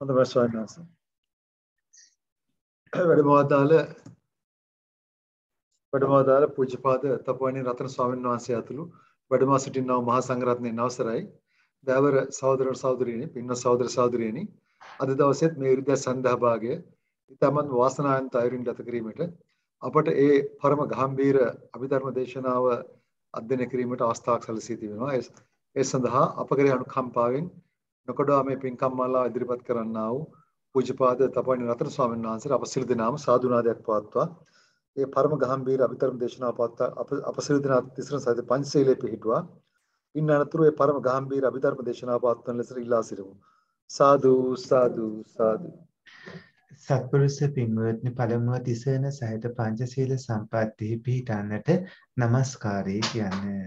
හොඳ ප්‍රශ්නවාස. වැඩමවතාල වැඩමවතාල පූජ්‍යපාද තපෝනි රතන ස්වාමීන් වහන්සේ අතුළු වැඩමවා සිටින්නව මහා සංඝරත්නයේ නවසරයි. දෑවර සහෝදර සහෝදරියනි, පින්න සහෝදර සහෝදරියනි. අද දවසේත් මේ විරුද්ධ සන්දහභාගය ඉතාමත් වාසනාවන්ත අයුරින් ගත කිරීමට අපට ඒ පරම ගාම්භීර අභිධර්ම දේශනාව අධ්‍යයනය කිරීමට අවස්ථාවක් සැලසී තිබෙනවා. ඒ සඳහා අප කෙරෙහි අනුකම්පාවෙන් නොකඩවා මේ පින්කම් මාලාව ඉදිරිපත් කරන්නා වූ පූජ්‍යපාද තපවනි රතන ස්වාමීන් වහන්සේට අප සිල් දෙනාම සාදුනාදයක් පවත්වා ඒ පරම ගහම්බීර අභිතරම දේශනාව පවත්වා අප සිල් දෙනා තිසරණ සහිත පංචශීලයේ පිහිටුවා ඉන් අනතුරු ඒ පරම ගහම්බීර අභිතරම දේශනාව පවත්වන ලෙස ඉල්ලා සිටිමු සාදු සාදු සාදු සත්පුරුෂ පින්වත්නි පළමුව තිසරණ සහිත පංචශීල සම්පත්තිහි පිහිටන්නට নমස්කාරය කියන්නේ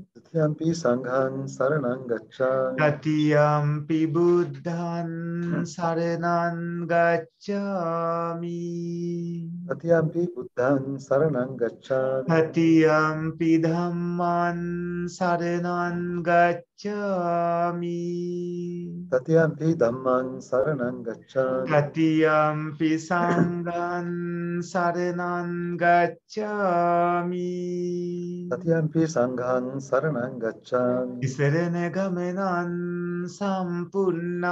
යම්පි සංඝං සරණං ගච්ඡාමි ගතියම්පි බුද්ධං සරණං ගච්ඡාමි ගතියම්පි බුද්ධං සරණං ගච්ඡාමි ගතියම්පි ධම්මං සරණං ගච්ඡාමි ගච්ඡාමි තතියම්පි ධම්මං සරණං ගච්ඡාමි තතියම්පි සංඝං සරණං ගච්ඡාමි තතියම්පි සංඝං සරණං ගච්ඡාමි ඉසරණ ගමනං සම්පුන්නං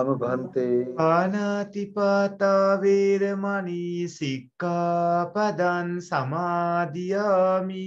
අමභන්තේ ආනාතිපාතා වේරමණී සික්ඛාපදං සමාදියාමි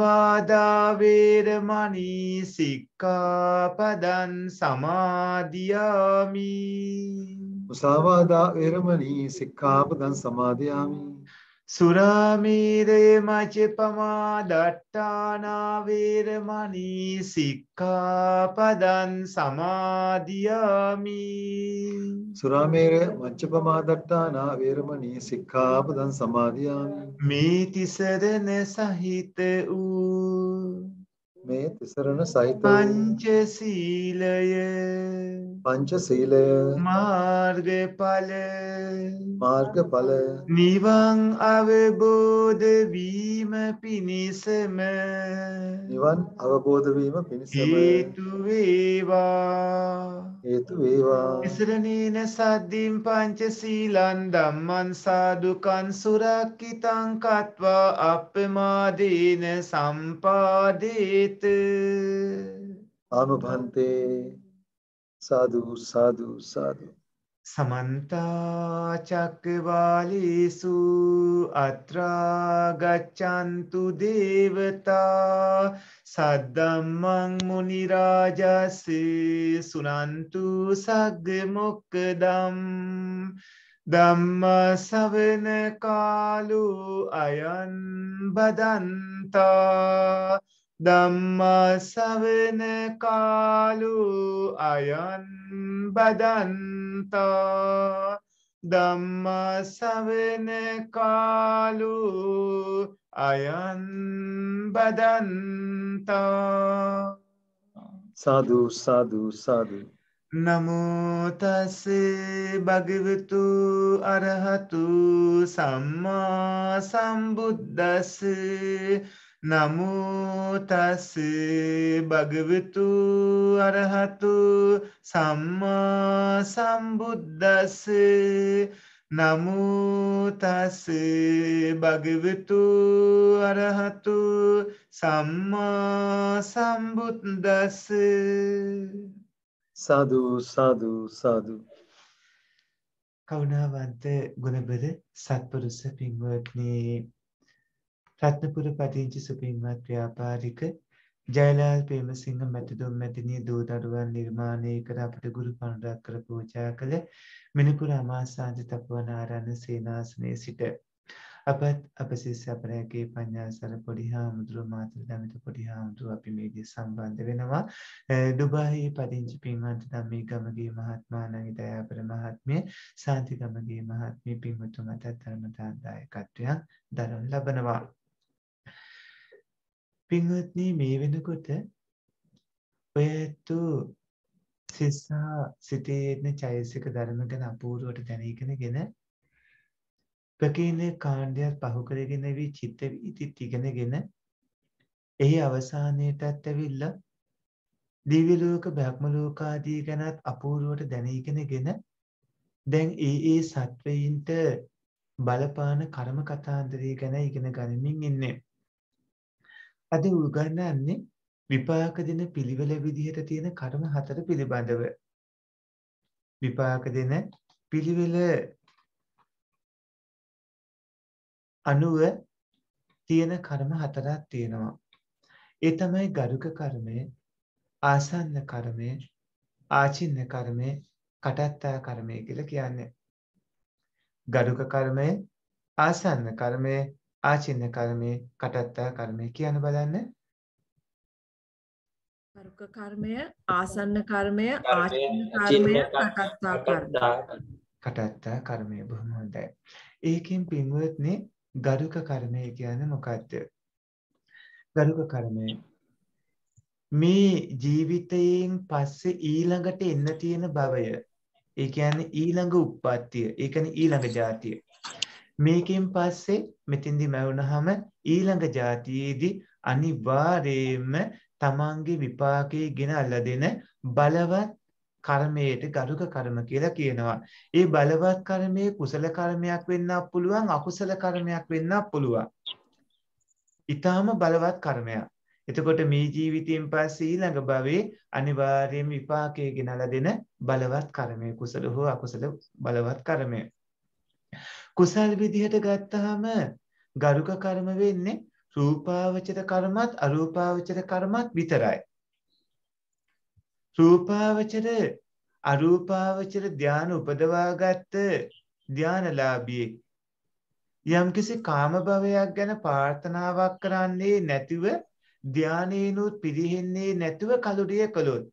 වදාවේරමනී සික්කාපදන් සමාධයාමි උසාවාදා වේරමනී සික්කාපදන් සමාධයාමී සුරාමීරය මචපමා දට්ටානාවේරමනී සික්කාපදන් සමාධයාමි සුරාමේරය මච්චපමා දට්ටානා වේරමනී සික්කාපදන් සමාධයාමි මේ තිසරන සහිත වූ මේ තිසරණ සහිත පංචශීලය පංචශීලය මාර්ගඵල මාර්ගඵල නිවන් අවබෝධ වීම පිණිසම නිවන් අවබෝධ වීම පිණිසම හේතු වේවා හේතු වේවා තිසරණේන සද්දින් පංචශීලං ධම්මං සාදුකං සුරක්කිතං කତ୍වා අප්පමාදීන සම්පාදේත චිත ආමභන්තේ සාදු සාදු සාදු සමන්ත චක්කවාලීසු අත්‍රා ගච්ඡන්තු දේවතා සද්දම්මං මුනි රාජස් සුනන්තු සග්ග මොක්කදම් ධම්ම සවන කාලෝ අයන් බදන්තා ධම්මසවන කාලු අයන් බදන්තා ධම්මසවන කාලු අයන් බදන්තා සාදු සාදු සාදු නමුතස්ස භගවතු අරහතු සම්මා සම්බුද්දස්සේ නමුතස් භගවතු අරහතු සම්මා සම්බුද්ධස නමුතස් භගවතු අරහතු සම්මා සම්බුද්දස සාදු සාදු සාදු කවුණාවන්ත ගුණබද සත්පුරුස පින්වත්නේ රත්නපුර පදිංචි සුපින්වත් ව්‍යාපාරික ජයලාල් පේමසිංහ මැතිදුම් මැතිනී දූ දරුවන් නිර්මාණය කර අපට ගුරු පණුරක් කර පූජා කළ මිනිකුර අමාසාන්ති තපවනාරන්න සේනාසනය සිට. අපත් අප ශිෂ්‍යපරයගේ පඤ්ඥාසර පොඩි හාමුදුරුව මාතර දමිත පොඩි හාමුදුරුව අපි මේදී සම්බන්ධ වෙනවා. ඩුබාහි පදිංචි පින්වන්ට දම්මේ ගමගේ මහත්මානගේ දයාපර මහත්මය සාන්තිගමගේ මහත්මය පින්වතු මතත් ධර්මතාදායකත්වයක් දරන් ලබනවා. පින්වත්නි මේ වෙනකොට ඔයතු සිස්සා සිතේන චෛසික ධර්ම ගැන අපූරුවට දැනීගෙනගෙන ප්‍රකීන කාණ්ඩයක් පහු කරගෙන වී චිත්ත ඉතිත් ඉගෙනගෙන එහි අවසානයටත් ඇවිල්ල දිවිලෝක බ්‍රහ්මලෝකාදී ගැනත් අපූරුවට දැනීගෙනගෙන දැන් ඒ ඒ සත්වයින්ට බලපාන කර්ම කතාන්දරය ගැන ඉගෙන ගනිමින් ඉන්නේ අද උගන්වන්නේ විපාක දෙන පිළිවෙල විදිහට තියෙන කර්ම හතර පිළිබඳව. විපාක දෙන පිළිවෙල අනුව තියෙන කර්ම හතරක් තියෙනවා. ඒ තමයි ගරුක කර්මය, ආසන්න කර්මය, ආචින්න කර්මය, කටත්තා කර්මය කියලා කියන්නේ. ගරුක කර්මය, ආසන්න කර්මය, ආචින්න කර්මය කටත්තා කර්මය කියන්න බලන්න කරුක කර්මය ආසන්න කර්මය ආචින්න කර්මය කටත්තා කර්මය කටත්තා කර්මය බොහොම හොඳයි ඒකෙන් පින්වත්නි ගරුක කර්මය කියන්නේ මොකක්ද ගරුක කර්මය මේ ජීවිතයෙන් පස්සේ ඊළඟට එන්න තියෙන භවය ඒ කියන්නේ ඊළඟ උප්පත්තිය ඒ කියන්නේ ඊළඟ ජාතිය මේකෙන් පස්සේ මෙතින්දි මැවුනහම ඊළඟ જાතියේදී අනිවාර්යයෙන්ම තමන්ගේ විපාකයේ ගෙන අල්ලදෙන බලවත් කර්මයට ගරුක කර්ම කියලා කියනවා. ඒ බලවත් කර්මයේ කුසල කර්මයක් වෙන්නත් පුළුවන් අකුසල කර්මයක් වෙන්නත් පුළුවන්. ඊටාම බලවත් කර්මයක්. එතකොට මේ ජීවිතයෙන් පස්සේ ඊළඟ භවයේ අනිවාර්යයෙන් විපාකයේ ගෙනලා දෙන බලවත් කර්මය කුසල හෝ අකුසල බලවත් කර්මය. කුසල් විදිහට ගත්තාම ගරුක කර්ම වෙන්නේ රූපාවචර කර්මත් අරූපාවචර කර්මත් විතරයි. රූපාවචර අරූපාවචර ධාන උපදවාගත්ත ධානලාභී යම්කිසි කාම භවයක් ගැන ප්‍රාර්ථනාවක් කරන්නේ නැතිව ධානයේනොත් පිරිහෙන්නේ නැතුව කලුරිය කළොත්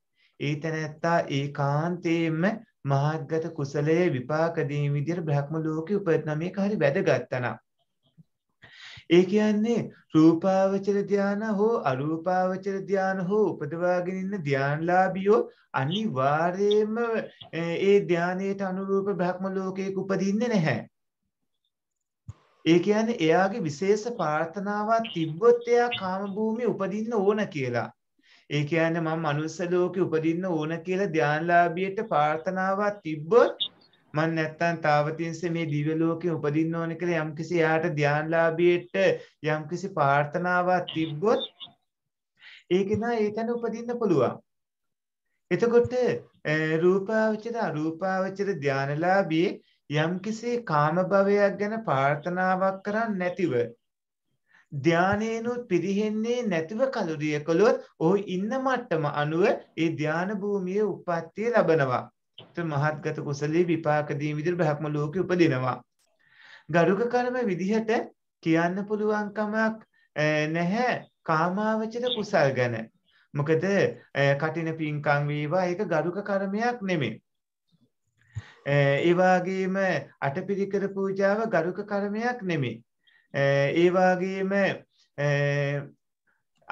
ඒ තැනැත්තා ඒකාන්තයෙන්ම මහත්ගත කුසලයේ විපාක දීම විදිහට බ්‍රහ්ම ලෝකේ උපදිනා මේක හරි වැදගත් තනක්. ඒ කියන්නේ රූපාවචර ධාන හෝ අරූපාවචර ධාන හෝ උපදවාගෙන ඉන්න ධානලාභියෝ අනිවාර්යයෙන්ම ඒ ධානයට අනුරූප බ්‍රහ්ම ලෝකයක උපදින්නේ නැහැ. ඒ කියන්නේ එයාගේ විශේෂ ප්‍රාර්ථනාවක් තිබ්බොත් එයා කාම භූමියේ උපදින්න ඕන කියලා. ඒ කියන්නේ මම මනුස්ස ලෝකේ උපදින්න ඕන කියලා ධානලාභියට ප්‍රාර්ථනාවක් තිබ්බොත් මම නැත්තම් තාවතින්සේ මේ දිව්‍ය ලෝකේ උපදින්න ඕන කියලා යම්කිසි යාට ධානලාභියට යම්කිසි ප්‍රාර්ථනාවක් තිබ්බොත් ඒක නා ඒතන උපදින්න පුළුවන්. එතකොට රූපාවචර අරූපාවචර ධානලාභී යම්කිසි කාම භවයක් ගැන ප්‍රාර්ථනාවක් කරන්නේ නැතිව ධානයේනුත් පිරිහෙන්නේ නැතිව කලුරිය කළොත් ඔහු ඉන්න මට්ටම අනුව ඒ ධාන භූමියේ උප්පත්තිය ලබනවා. මහත්ගත කුසලී විපාක දීම විදිහට බ්‍රහ්ම ලෝකෙ උපදිනවා. ගරුක කර්ම විදිහට කියන්න පුළුවන්කමක් නැහැ කාමාවචර කුසල් ගැන. මොකද කටින පින්කම් වේවා ඒක ගරුක කර්මයක් නෙමෙයි. ඒ වගේම අටපිරිකර පූජාව ගරුක කර්මයක් නෙමෙයි. ඒවාගේම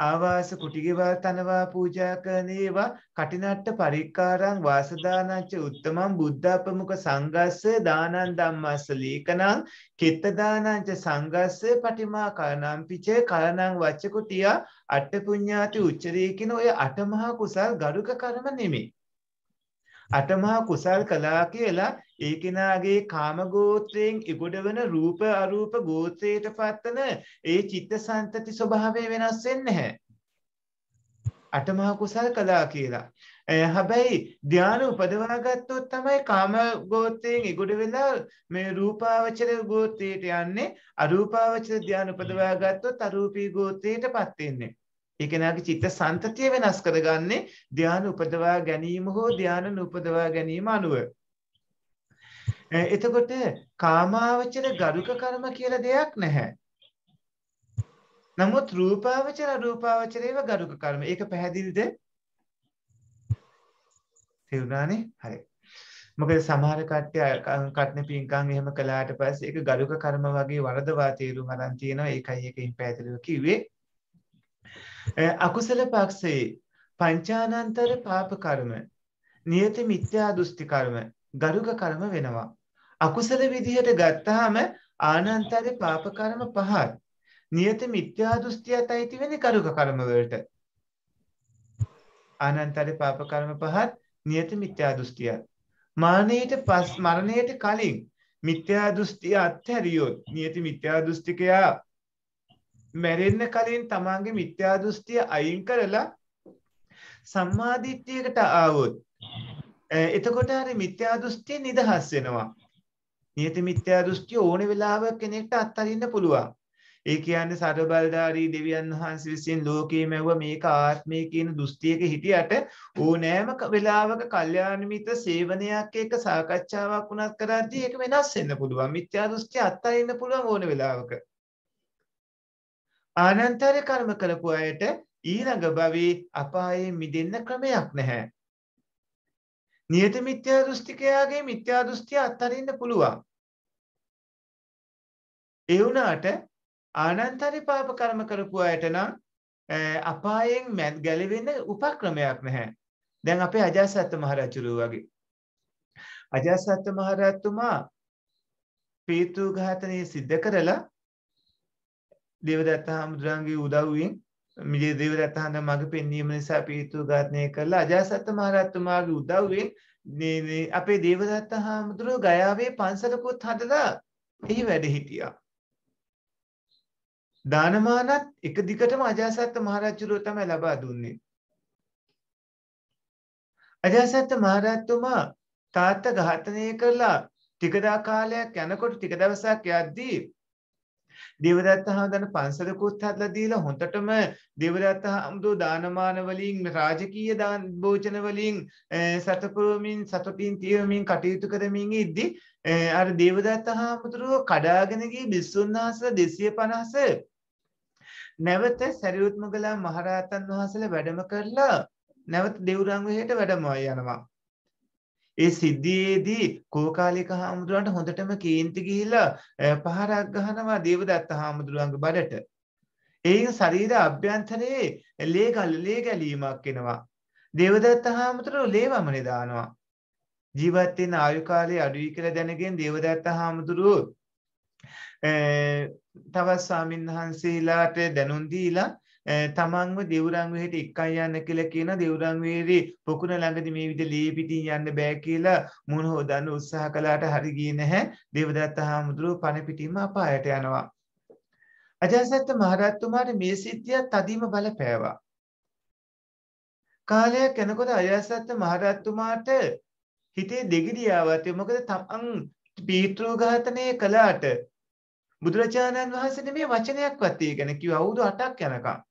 ආවාස කුටිගෙවල් තනවා පූජා කරන ඒවා කටිනට්ට පරික්කාරං වාසදානච්ච උත්තමං බුද්ධාපමුක සංගස්සේ දානන් ධම්මස්ස ලීකනං කෙත්තදානංච සංගස්සේ පටිමා කරණම්පිචේ කරණං වච්චකුටියා අට්ඨ පුඤ්ඤාති උච්චරී කියන ඔය අටමහා කුසල් ගරුක කර්ම නෙමෙයි අටමහා කුසල් කළා කියලා ඒ කෙනාගේ කාම ගෝත්‍රයෙන් ඉගොඩ වෙන රූප අරූප ගෝත්‍රයට පත්තන ඒ චිත්තසංතති ස්වභාවය වෙනස් වෙන්නේ නැහැ. අටමහා කුසල් කළා කියලා. හැබැයි ධානය උපදවා ගත්තොත් තමයි කාම ගෝත්‍රයෙන් ඉගොඩ වෙලා මේ රූපාවචර ගෝත්‍රයට යන්නේ අරූපාවචර ධානය උපදවා ගත්තොත් අරූපී ගෝත්‍රයටපත් වෙන්නේ. ඒ කෙනාගේ චිත්ත සංතතිය වෙනස් කරගන්නේ ධානය උපදවා ගැනීම හෝ ධානය උපදවා ගැනීම අනුව. එතකොට කාමාවචර ගරුක කර්ම කියලා දෙයක් නැහැ. නමුත් රූපාවචර රූපාවචරේව ගරුක කර්ම. ඒක පැහැදිලිද? තේරුණානේ? හරි. මොකද සමහර කට්ටිය කටන පින්කම් එහෙම කළාට පස්සේ ඒක ගරුක කර්ම වගේ වරදවා තේරුම් ගන්න තියෙනවා. ඒකයි ඒකෙන් පැහැදිලිව කිව්වේ. අකුසල පක්ෂයේ පංචානන්තර පාප කර්ම, නියත මිත්‍යා දෘෂ්ටි කර්ම, ගරුක කර්ම වෙනවා. අකුසල විදිහට ගත්තාම ආනන්තර පාප කර්ම පහක්. නියත මිත්‍යා දෘෂ්ටියත් අයිති වෙන්නේ ගරුක කර්ම වලට. ආනන්තර පාප කර්ම පහත් නියත මිත්‍යා දෘෂ්ටියත්. මරණයට පස් මරණයට කලින් මිත්‍යා දෘෂ්ටිය අත්හැරියොත් නියති මිත්‍යා දෘෂ්ටිකයා මැරෙන්න කලින් තමන්ගේ මිත්‍යා දෘෂ්ටිය අයින් කරලා සම්මා දිට්ඨියකට ආවොත් එතකොට හරි මිත්‍යා දෘෂ්ටි නිදහස් වෙනවා. නියත මිත්‍යා දෘෂ්ටි ඕනෙ වෙලාවක කෙනෙක්ට අත්හරින්න පුළුවන්. ඒ කියන්නේ සතර බලධාරී දෙවියන් වහන්සේ විසින් ලෝකයේ මැව්ව මේක ආත්මය කියන දෘෂ්ටියක හිටියට ඕනෑම වෙලාවක කල්යාණමිත සේවනයක් එක්ක සාකච්ඡාවක් වුණත් කරද්දී ඒක වෙනස් වෙන්න පුළුවන්. මිත්‍යා දෘෂ්ටි අත්හරින්න පුළුවන් ඕනෙ වෙලාවක. ආනන්තර කර්ම කරපු අයට ඊළඟ භවී අපායේ මිදෙන්න ක්‍රමයක් නැහැ. නියත මිත්‍යා දෘෂ්ටිකයාගේ මිත්‍යා දෘෂ්ටිය අත්හරින්න පුළුවන්. ඒ වුණාට ආනන්තර පාප කර්ම කරපු අයට නම් අපායෙන් මැද් ගැලවෙන්න උපක්‍රමයක් නැහැ. දැන් අපේ අජාසත් මහරජුරු වගේ අජාසත් මහරජතුමා පීතු ඝාතනය සිද්ධ කරලා දේවදත්ත හාමුදුරන්ගේ උදව්වෙන් මිලේ දේවදත්ත හඳ මඟ පෙන්වීම නිසා පිහිටු ඝාතනය කරලා අජාසත් මහරත්තුමාගේ උදව්වෙන් අපේ දේවදත්ත හාමුදුරුව ගයාවේ පන්සලකුත් හදලා එහි වැඩ හිටියා. දානමානත් එක දිගටම අජාසත් මහරජුරුව තමයි ලබා දුන්නේ. අජාසත් මහරත්තුමා තාත්තා ඝාතනය කරලා ටිකදා කාලයක් යනකොට ටික දවසක් යද්දී දේවදත්ත හාමුදුරන් පන්සලකුත් හදලා දීලා හොඳටම දේවදත්ත හාමුදුරුවෝ දානමාන වලින් රාජකීය දාන භෝජන වලින් සතපුරමින් සතුටින් තියමින් කටයුතු කරමින් ඉද්දි අර දේවදත්ත හාමුදුරුවෝ කඩාගෙන ගිය බිස්සුන් වහන්සේලා 250 නැවත සරියුත් මොගලන් මහරහතන් වහන්සේලා වැඩම කරලා නැවත දෙව්රංගුවේට වැඩම යනවා ඒ සිද්ධියේදී කෝකාලික හාමුදුරුවන්ට හොඳටම කේන්ති ගිහිලා පහරක් ගහනවා දේවදත්ත හාමුදුරුවන්ගේ බඩට. ඒකින් ශරීර අභ්‍යන්තරයේ ලේ ගල් ලේ ගැලීමක් එනවා. දේවදත්ත හාමුදුරුවෝ ලේ වමනේ දානවා. ජීවත් වෙන ආයු කාලය අඩුයි කියලා දැනගෙන දේවදත්ත හාමුදුරුවෝ තවත් ස්වාමින්වහන්සේලාට දැනුම් දීලා තමන්ව දෙවරංවයට එක්කයි යන්න කියලා කියන දෙවරංවේරේ පොකුණ ළඟදි මේ විදිහ ලේ පිටින් යන්න බෑ කියලා මුණ හොදන්න උත්සාහ කළාට හරි ගියේ නැහැ දේවදත්ත හාමුදුරුව පණ පිටින්ම අපායට යනවා අජාසත් මහරජතුමාට මේ සිද්ධිය තදිම බලපෑවා කාලයක් යනකොට අජාසත් මහරජතුමාට හිතේ දෙගිඩියාවත් මොකද තමන් පීතෘ ඝාතනය කළාට බුදුරජාණන් වහන්සේ මේ වචනයක්වත් ඉගෙන කිව්ව අවුරුදු 8ක් යනකම්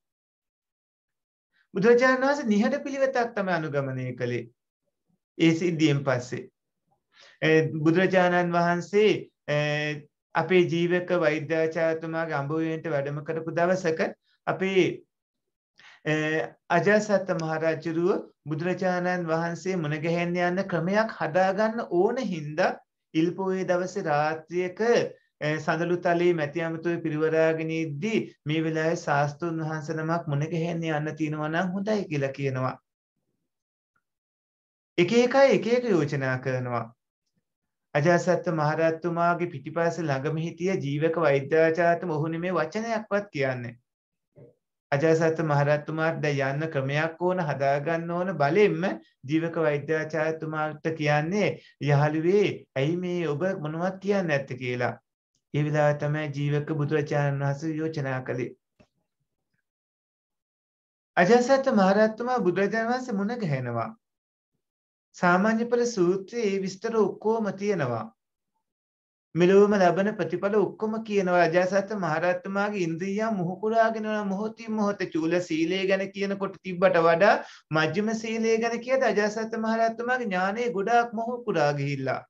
බුදුරජාණන් වහන්සේ නිහඬ පිළිවෙතක් තමයි අනුගමනය කළේ ඒ සිද්ධියෙන් පස්සේ බුදුරජාණන් වහන්සේ අපේ ජීවක වෛද්‍යාචාර්යතුමාගේ අඹුවෙන්ට වැඩම කරපු දවසක අපේ අජාසත් මහරජුරුව බුදුරජාණන් වහන්සේ මුණගැහෙන්න යන්න ක්‍රමයක් හදාගන්න ඕන හින්දා ඉල්පෝයේ දවසේ රාත්‍රියක සඳලුතලේ මැති අමතුවේ පිරිවරාගෙනීද්දී මේ වෙලාවේ ශාස්තෘන් වහන්සනමක් මොන ගහෙන්න යන්න තියෙනවනම් හොඳයි කියලා කියනවා. එක එකයි එක එක යෝජනා කරනවා. අජාසත්ත මහරත්තුමාගේ පිටිපස්ස ළඟම හිටිය ජීවක වෛද්‍යාචාර්යතුම ඔහු නෙමේ වචනයක්වත් කියන්නේ. අජාසත්ත මහරත්තුමාට දැන් යන්න ක්‍රමයක් ඕන හදාගන්න ඕන බලෙන්ම ජීවක වෛද්‍යාචාර්යතුමාට කියන්නේ යහළුවේ ඇයි මේ ඔබ මොනවත් කියන්නේ නැත්තේ කියලා. ඒ විලාව තමයි ජීවක බුදුරජාණන් වහන්සේ යෝජනා කළේ. අජාසත් මහරත්තුමා බුදුරජාණන් වහන්සේ මුණ ගැහෙනවා. සාමාන්‍ය පෙළ සූත්‍රයේ ඒ විස්තර ඔක්කොම තියෙනවා. මෙලොවම ලබන ප්‍රතිඵල ඔක්කොම කියනවා අජාසත් මහරත්තුමාගේ ඉන්ද්‍රියන් මුහුකුරාගෙන මොහොතින් මොහොත චූල සීලය ගැන කියනකොට තිබ්බට වඩා මජ්ක්‍ධිම සීලය ගැන කියද අජාසත් මහරත්තුමාගේ ඥානය ගොඩාක් මොහුකුරා ගිහිල්ලා.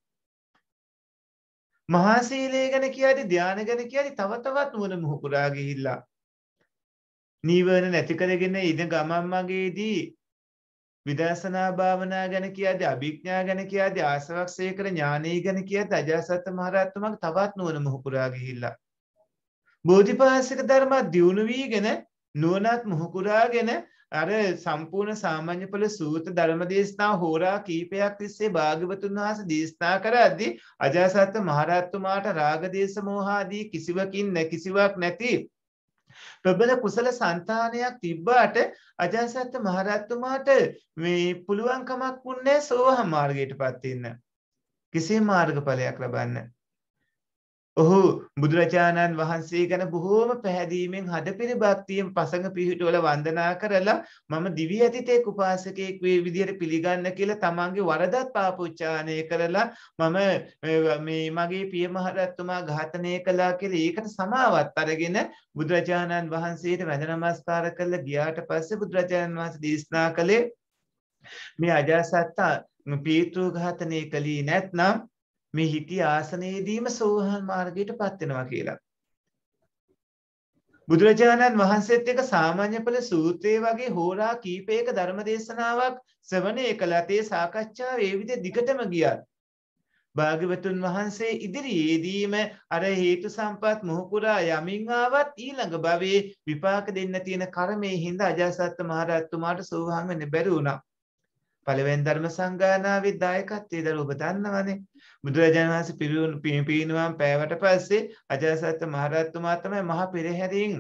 මහාසීලය ගැන කියරි ධ්‍යාන ගැන කියරි තව තවත් නුවණ මුහුකුරා ගිහිල්ලා නීවරණ නැති කරගෙන ඉඳ ගමන් මගේදී විදර්ශනා භාවනා ගැන කියද්දී අභිඥා ගැන කියද්දී ආසවක්ෂය කර ඥානී ගැන කියද්දී අජාසත් මහරහතුමක් තවත් නුවණ මුහුකුරා ගිහිල්ලා බෝධිපාසික ධර්ම දියුණු වීගෙන නුවණත් මුහුකුරාගෙන අර සම්පූර්ණ සාමාන්‍ය පෙළ සූත්‍ර ධර්ම දේශනා හෝරා කීපයක් තිස්සේ භාග්‍යවතුන් වහන්සේ දේශනා කරද්දී අජාසත් මහරහතුමාට රාග දේශ මොහාදී කිසිවකින් නැ කිසිවක් නැති ප්‍රබල කුසල సంతානයක් තිබ්බාට අජාසත් මහරහතුමාට මේ පුළුවන්කමක් වුණේ සෝවාන් මාර්ගයටපත් වෙන්න. කෙසේ මාර්ගඵලයක් ලබන්න? ඔහු බුදුරජාණන් වහන්සේ ගැන බොහෝම පැහැදීමෙන් හදපිරි භක්තියෙන් පසඟ පිහිටවල වන්දනා කරලා මම දිවි ඇතිතෙක් උපාසකයෙක් වේ විදියට පිළිගන්න කියලා තමන්ගේ වරදත් පාපොච්චාරණය කරලා මම මේ මගේ පියමහරත්තුමා ඝාතනය කළා කියලා ඒකට සමාවත් අරගෙන බුදුරජාණන් වහන්සේට වැඳ නමස්කාර කරලා ගියාට පස්සේ බුදුරජාණන් වහන්සේ දේශනා කළේ මේ අජාසත්තා පීතෘ ඝාතනය කළේ නැත්නම් මේ හිටිය ආසනයේදීම සෝහන් මාර්ගයටපත් වෙනවා කියලා. බුදුරජාණන් වහන්සේත් එක්ක සාමාන්‍ය පෙළ සූත්‍රයේ වගේ හෝරා කීපයක ධර්ම දේශනාවක් ශ්‍රවණය කළා. තේ සාකච්ඡාව ඒ විදිහ දිගටම ගියා. භාග්‍යවතුන් වහන්සේ ඉදිරියේදීම අර හේතු සම්පත් මොහුකුරා යමින් ආවත් ඊළඟ භවයේ විපාක දෙන්න තියෙන කර්මයේ හිඳ අජාසත් මහරජතුමාට සෝවාන් වෙන්න බැරි වුණා. පළවෙනි ධර්ම සංගායනාවේ දායකත්වයේ දර ඔබ දන්නවනේ බුදුරජාණන් වහන්සේ පිරිනුම් පිරිනුවම් පෑවට පස්සේ අජාසත් මහරජතුමා තමයි මහා පෙරහැරින්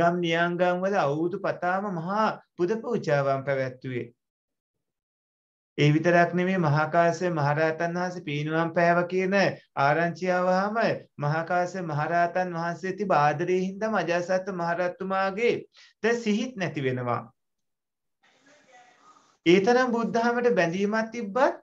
ගම් නියංගම් වල අවුරුදු පතාම මහා පුද පූජාවන් පැවැත්වුවේ ඒ විතරක් නෙමේ මහාකාශ්‍යප මහරහතන් වහන්සේ පීනුවම් පෑව කියන ආරංචියවහම මහාකාශ්‍යප මහරහතන් වහන්සේ තිබ ආදරේ හින්දා මජාසත් මහරත්තුමාගේ ද සිහිත් නැති වෙනවා. ඒතරම් බුද්ධහමට බැඳීමක් තිබ්බත්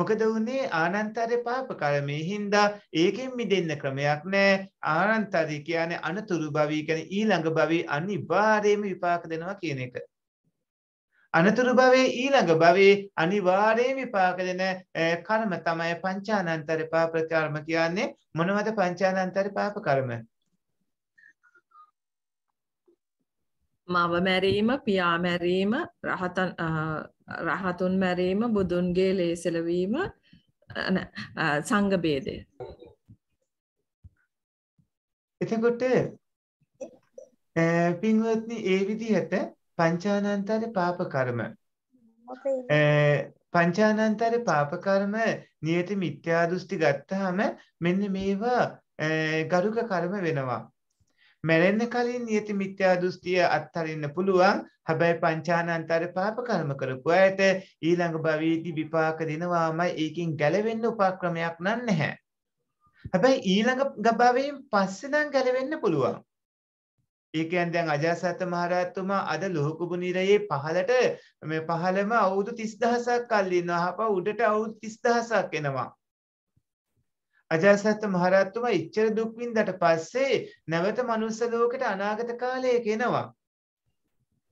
මොකද වුනේ ආනන්තරේ පාප කර්මයේ හින්දා ඒකෙන් මිදෙන්න ක්‍රමයක් නැහැ ආනන්තරි කියන්නේ අනතුරු භවී කියන්නේ ඊළඟ භවී අනිවාර්යයෙන්ම විපාක දෙනවා කියන එක අනතුරු භවයේ ඊළඟ භවයේ අනිවාර්යයෙන් විපාක දෙන කර්ම තමයි පංචානන්තර පාප කර්ම කියන්නේ මොනවද පංචානන්තර පාප කර්ම මව මැරීම පියා මැරීම රහතන් රහතුන් මැරීම බුදුන්ගේ ලේසලවීම සංගබේදය. එතකොට පින්වත්න ඒ විදිහට පංචානන්තර පාප කර්ම පංචානන්තර පාප කර්ම නියත මිත්‍යාදෘෂ්ටි ගත්තහම මෙන්න මේවා ගරුක කර්ම වෙනවා. මැරෙන්න කලින් නියති මිත්‍යා දෘෂ්ටිය අත්හරින්න පුළුවන්. හැබැයි පංචානන්තර පාප කර්ම කරපු අයට ඊළඟ භවයේදී විපාක දෙනවාමයි ඒකින් ගැලවෙන්න උපක්‍රමයක් නන් නැහැ. හැබැයි ඊළඟ භවයෙන් පස්සේ නම් ගැලවෙන්න පුළුවන්. ඒ කියන්නේ දැන් අජාසත් මහරහතුමා අද ලොහු කුබුනිරයේ පහලට මේ පහළම අවුරුදු 30000ක් කල් ඉන්නවා. හප උඩට අවුරුදු 30000ක් එනවා. අජාසත් මහරත්තුමා ඉච්චර දුක් විඳට පස්සේ නැවත මනුස්ස ලෝකෙට අනාගත කාලයක එනවා.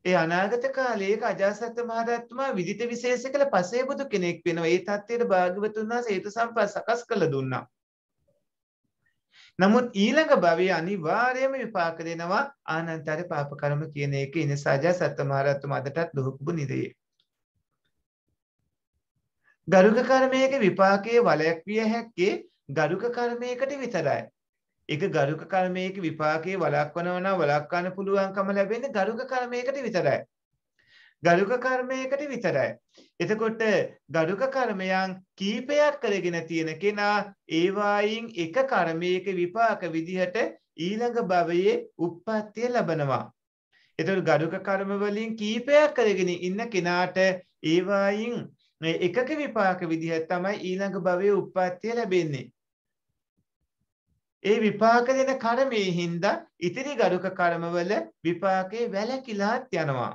ඒ අනාගත කාලයක අජාසත් මහරත්තුමා විදිත විශේෂ කළ පසේ බුදු කෙනෙක් වෙනවා. ඒ தත්ත්වයට භාග්‍යවතුන් වහන්සේ හේතු සම්පත් සකස් කළ දුන්නා. නමුත් ඊළඟ භවයේ අනිවාර්යම විපාක දෙනවා ආනන්තර පාප කර්ම කියන එක. ඒ නිසා අජාසත් මහරත්තුමා අදටත් දුහුකුබු නිරේ. ගරුක කර්මයක විපාකයේ වලයක් විය හැක්කේ ගරුක කර්මයකට විතරයි. ඒක ගරුක කර්මයක විපාකයේ වළක්වනවා නම් වළක්වන්න පුළුවන්කම ලැබෙන්නේ ගරුක කර්මයකට විතරයි. ගරුක කර්මයකට විතරයි. එතකොට ගරුක කර්මයන් කීපයක් කරගෙන තියෙන කෙනා ඒවායින් එක කර්මයක විපාක විදිහට ඊළඟ භවයේ උප්පත්තිය ලබනවා. එතකොට ගරුක කර්ම වලින් කීපයක් කරගෙන ඉන්න කෙනාට ඒවායින් එකක විපාක විදිහට තමයි ඊළඟ භවයේ උප්පත්තිය ලැබෙන්නේ. ඒ විපාක දෙන කර්මයේ හින්දා ඉතිරි ගරුක කර්මවල විපාකේ වැළකිලාත් යනවා.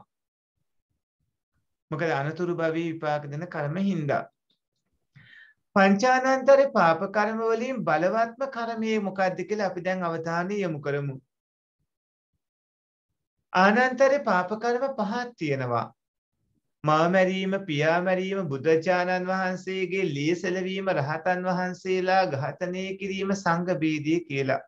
මොකද අනතුරු භවී විපාක දෙන කර්ම හින්දා. පංචානන්තර පාප කර්ම වලින් බලවත්ම කර්මයේ මොකද්ද කියලා අපි දැන් අවධානය යොමු කරමු. ආනන්තර පාප කර්ම පහක් තියෙනවා. මව මැරීම, පියා මැරීම, බුදුචානන් වහන්සේගේ ලීසලවීම, රහතන් වහන්සේලා ඝාතනය කිරීම සංඝ බේදය කියලා.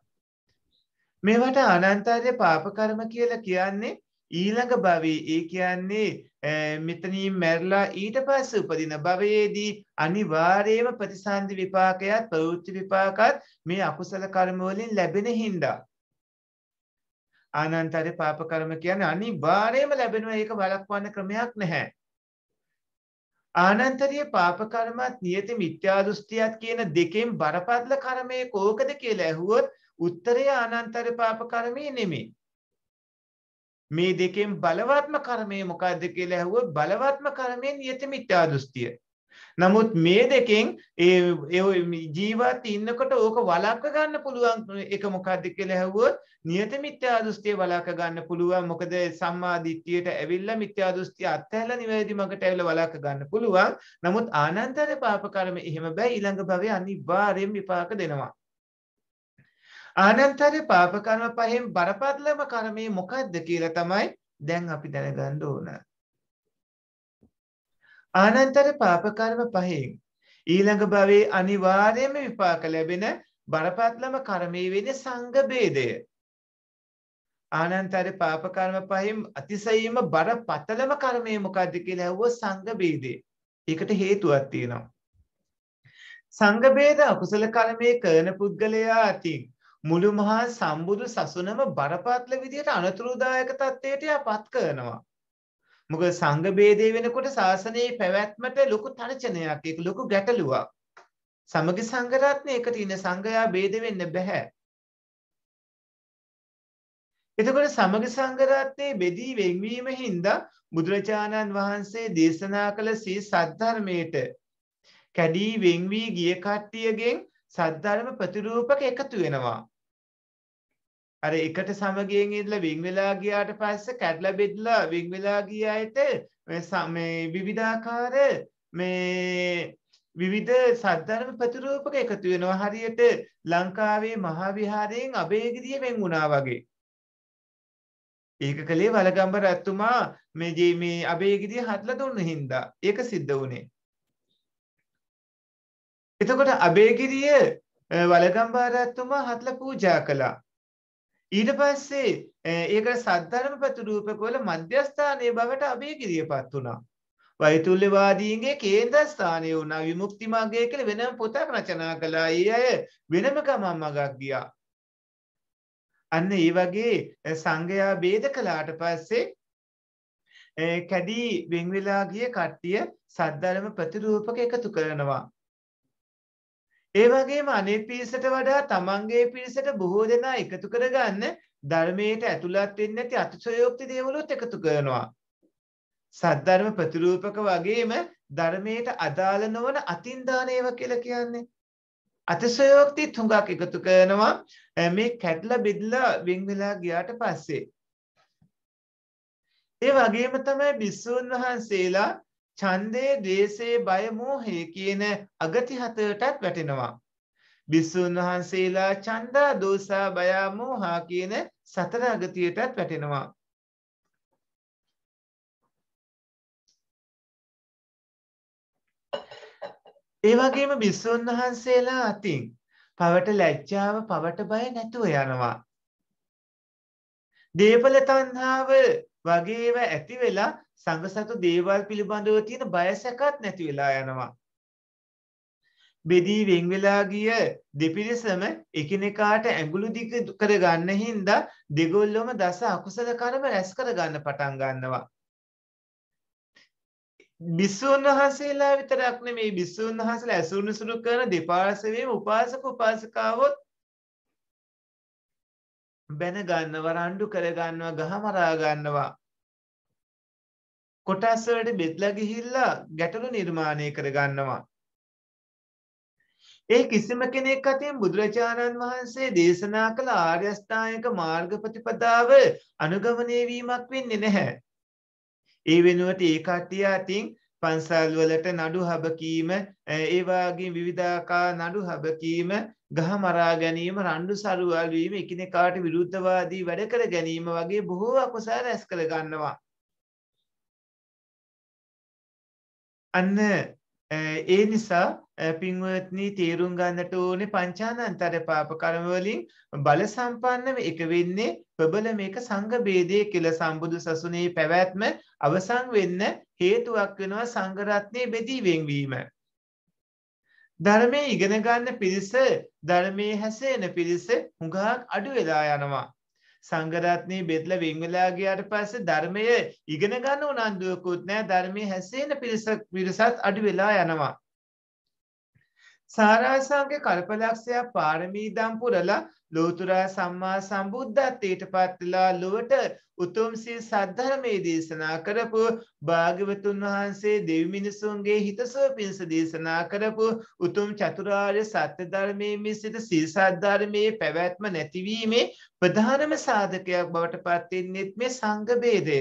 මේවට අනන්තර්ය පාප කර්ම කියලා කියන්නේ ඊළඟ භවයේ ඒ කියන්නේ මෙතනින් මැරලා ඊට පස්සේ උපදින භවයේදී අනිවාර්යයෙන්ම ප්‍රතිසන්දි විපාකයත් ප්‍රවෘත්ති විපාකත් මේ අකුසල කර්ම වලින් ලැබෙන හින්දා ආනන්තර පාප කර්ම කියන්නේ අනිවාර්යයෙන්ම ලැබෙනවා ඒක වළක්වන්න ක්‍රමයක් නැහැ ආනන්තරීය පාප කර්මත් නියති මිත්‍යා දෘෂ්ටියත් කියන දෙකෙන් බරපතල කර්මය කෝකද කියලා ඇහුවොත් උත්තරය ආනන්තර පාප කර්මය නෙමෙයි. මේ දෙකෙන් බලවත්ම කර්මය මොකද්ද කියලා ඇහුවොත් බලවත්ම කර්මය නියති මිත්‍යා දෘෂ්ටිය. නමුත් මේ දෙකෙන් ජීවත් ඉන්නකොට ඕක වලක්ක ගන්න පුළුවන් එක මොකක්ද කියලා හැවුවොත් නියත මිත්‍යා දෘෂ්ටිය වලක්ක ගන්න පුළුවන් මොකද සම්මා දිට්ඨියට ඇවිල්ලා මිත්‍යා දෘෂ්ටිය අත්හැරලා නිවැරදි මඟට ඇවිල්ලා වලක්ක ගන්න පුළුවන් නමුත් ආනන්තර පාප කර්ම එහෙම බෑ ඊළඟ භවයේ අනිවාර්යෙන් විපාක දෙනවා ආනන්තර පාප කර්ම පහෙන් බරපතලම කර්මය මොකද්ද කියලා තමයි දැන් අපි දැනගන්න ඕන ආනන්තර පාපකර්ම පහෙන් ඊළඟ භවයේ අනිවාර්යයෙන්ම විපාක ලැබෙන බරපතලම කර්මයේ වෙන්නේ සංඝ ભેදය. ආනන්තර පාපකර්ම පහෙන් අතිශයින්ම බරපතලම කර්මය මොකද්ද කියලා ඇහුවොත් සංඝ ભેදේ. ඒකට හේතුවක් තියෙනවා. සංඝ ભેද අකුසල කර්මයේ කරන පුද්ගලයා අතින් මුළු මහා සම්බුදු සසුනම බරපතල විදියට අනතුරුදායක තත්ත්වයට යපත් කරනවා. මොකද සංඝ ભેදේ වෙනකොට සාසනයේ පැවැත්මට ලොකු තර්ජනයක් ඒක ලොකු ගැටලුවක්. සමගි සංඝ රත්නේ එකට ඉන්න සංඝයා ભેද වෙන්න බෑ. එතකොට සමග සංගරත්තේ බෙදී වෙන්වීම හින්දා බුදුරජාණන් වහන්සේ දේශනා කළ සී සද්ධර්මයට කැඩී වෙන්වී ගිය කට්ටියගෙන් සද්ධර්ම ප්‍රතිරූපක එකතු වෙනවා. අර එකට සමගියෙන් ඉඳලා වින් වෙලා ගියාට පස්සේ කැඩලා බෙදලා වින් වෙලා ගිය අයට මේ මේ විවිධාකාර මේ විවිධ සද්ධර්ම ප්‍රතිරූපක එකතු වෙනවා හරියට ලංකාවේ මහා විහාරයෙන් අබේගිරිය වෙන් වුණා වගේ. ඒක කලේ වලගම්බ රැතුමා මේ මේ අබේගිරිය හදලා දුන්න හින්දා ඒක සිද්ධ වුණේ. එතකොට අබේගිරිය වලගම්බ රැතුමා හදලා පූජා කළා. ඊට පස්සේ ඒකට සද්ධර්ම ප්‍රතිරූපකවල මධ්‍යස්ථානයේ බවට අභියකිරියපත් වුණා. වෛතුල්‍යවාදීන්ගේ කේන්ද්‍රස්ථානය වුණා විමුක්ති මාර්ගය කියලා වෙනම පොතක් රචනා කළා. ඒ අය වෙනම ගමන් මගක් ගියා. අන්න ඒ වගේ සංඝයා ભેද කළාට පස්සේ කැදී වෙන් වෙලා ගිය කට්ටිය සද්ධර්ම ප්‍රතිරූපක එකතු කරනවා. ඒ වගේම අනේ පිරිසට වඩා තමන්ගේ පිරිසට බොහෝ දෙනා එකතු කරගන්න ධර්මයට ඇතුළත් වෙන්නේ නැති අතිශයෝක්ති දේවලුත් එකතු කරනවා. සද්ධර්ම ප්‍රතිරූපක වගේම ධර්මයට අදාළ නොවන අතින්දානේව කියලා කියන්නේ. අතිශයෝක්ති තුඟක් එකතු කරනවා මේ කැඩලා බෙදලා වෙන් වෙලා ගියාට පස්සේ. ඒ වගේම තමයි බිස්සුන් වහන්සේලා ඡන්දය, ද්වේෂය, බය, මෝහය කියන අගති හතරටත් වැටෙනවා. බිස්සුන් වහන්සේලා ඡන්දා, දෝසා, බය, මෝහා කියන සතර අගතියටත් වැටෙනවා. ඒ වගේම බිස්සුන් වහන්සේලා අතින් පවට ලැජ්ජාව පවට බය නැතුව යනවා. දේපල තණ්හාව වගේව ඇති වෙලා සංඝ සතු දේවල් පිළිබඳව තියෙන බයසැකත් නැති වෙලා යනවා. බෙදී වෙන් වෙලා ගිය දෙපිරිසම එකිනෙකාට ඇඟුළු දිග කරගන්න හින්දා දෙගොල්ලොම දස අකුසල කර්ම රැස් කරගන්න පටන් ගන්නවා. බිස්සුන් වහන්සේලා විතරක් නෙමේ බිස්සුන් වහන්සේලා ඇසුරු සුරු කරන දෙපාර්ශවයේම උපාසක උපාසිකාවොත් බැන ගන්නව රණ්ඩු කර ගන්නවා ගහ මරා ගන්නවා කොටස් වලට බෙදලා ගිහිල්ලා ගැටලු නිර්මාණය කරගන්නවා. ඒ කිසිම කෙනෙක් අතින් බුදුරජාණන් වහන්සේ දේශනා කළ ආර්ය අෂ්ටාංගික මාර්ග ප්‍රතිපදාව අනුගමනය වීමක් වෙන්නේ නැහැ. ඒ වෙනුවට ඒ කට්ටිය අතින් පන්සල් වලට නඩු හබකීම, ඒ වගේ විවිධාකාර නඩු හබකීම, ගහ මරා ගැනීම, රණ්ඩු සරුවල් වීම, එකිනෙකාට විරුද්ධවාදී වැඩ කර ගැනීම වගේ බොහෝ අකුසල රැස් කර ගන්නවා. අන්න ඒ නිසා පින්වත්නී තේරුම් ගන්නට ඕනේ පංචානන්තර පාප කර්ම වලින් බල සම්පන්නව එක වෙන්නේ ප්‍රබල මේක සංඝ ભેදයේ කියලා සම්බුදු සසුනේ පැවැත්ම අවසන් වෙන්න හේතුවක් වෙනවා සංඝ රත්නේ බෙදී වෙන්වීම. ධර්මයේ ඉගෙන ගන්න පිරිස ධර්මයේ හැසෙන පිරිස හුඟක් අඩු වෙලා යනවා. සංගරත්නය බෙදල විංගලාගේයට පස්ස ධර්මය ඉගෙන ගන්න උනන්දුවකුත් නෑ ධර්මය හැසේන පිරිසක් විරසත් අඩු වෙලා යනවා. සාරාසංක කල්පලක්ෂයක් පාරමී දම් පුරලා ලෝතුරා සම්මා සම්බුද්ධත්වයට පත්වලා ලොවට උතුම් සිල් සද්ධර්මයේ දේශනා කරපු භාග්‍යවතුන් වහන්සේ දෙවි මිනිසුන්ගේ හිතසුව පිණිස දේශනා කරපු උතුම් චතුරාර්ය සත්‍ය ධර්මයේ මිසිත සිල් සද්ධර්මයේ පැවැත්ම නැතිවීමේ ප්‍රධානම සාධකයක් බවට පත් වෙන්නේත් මේ සංඝ ભેදය.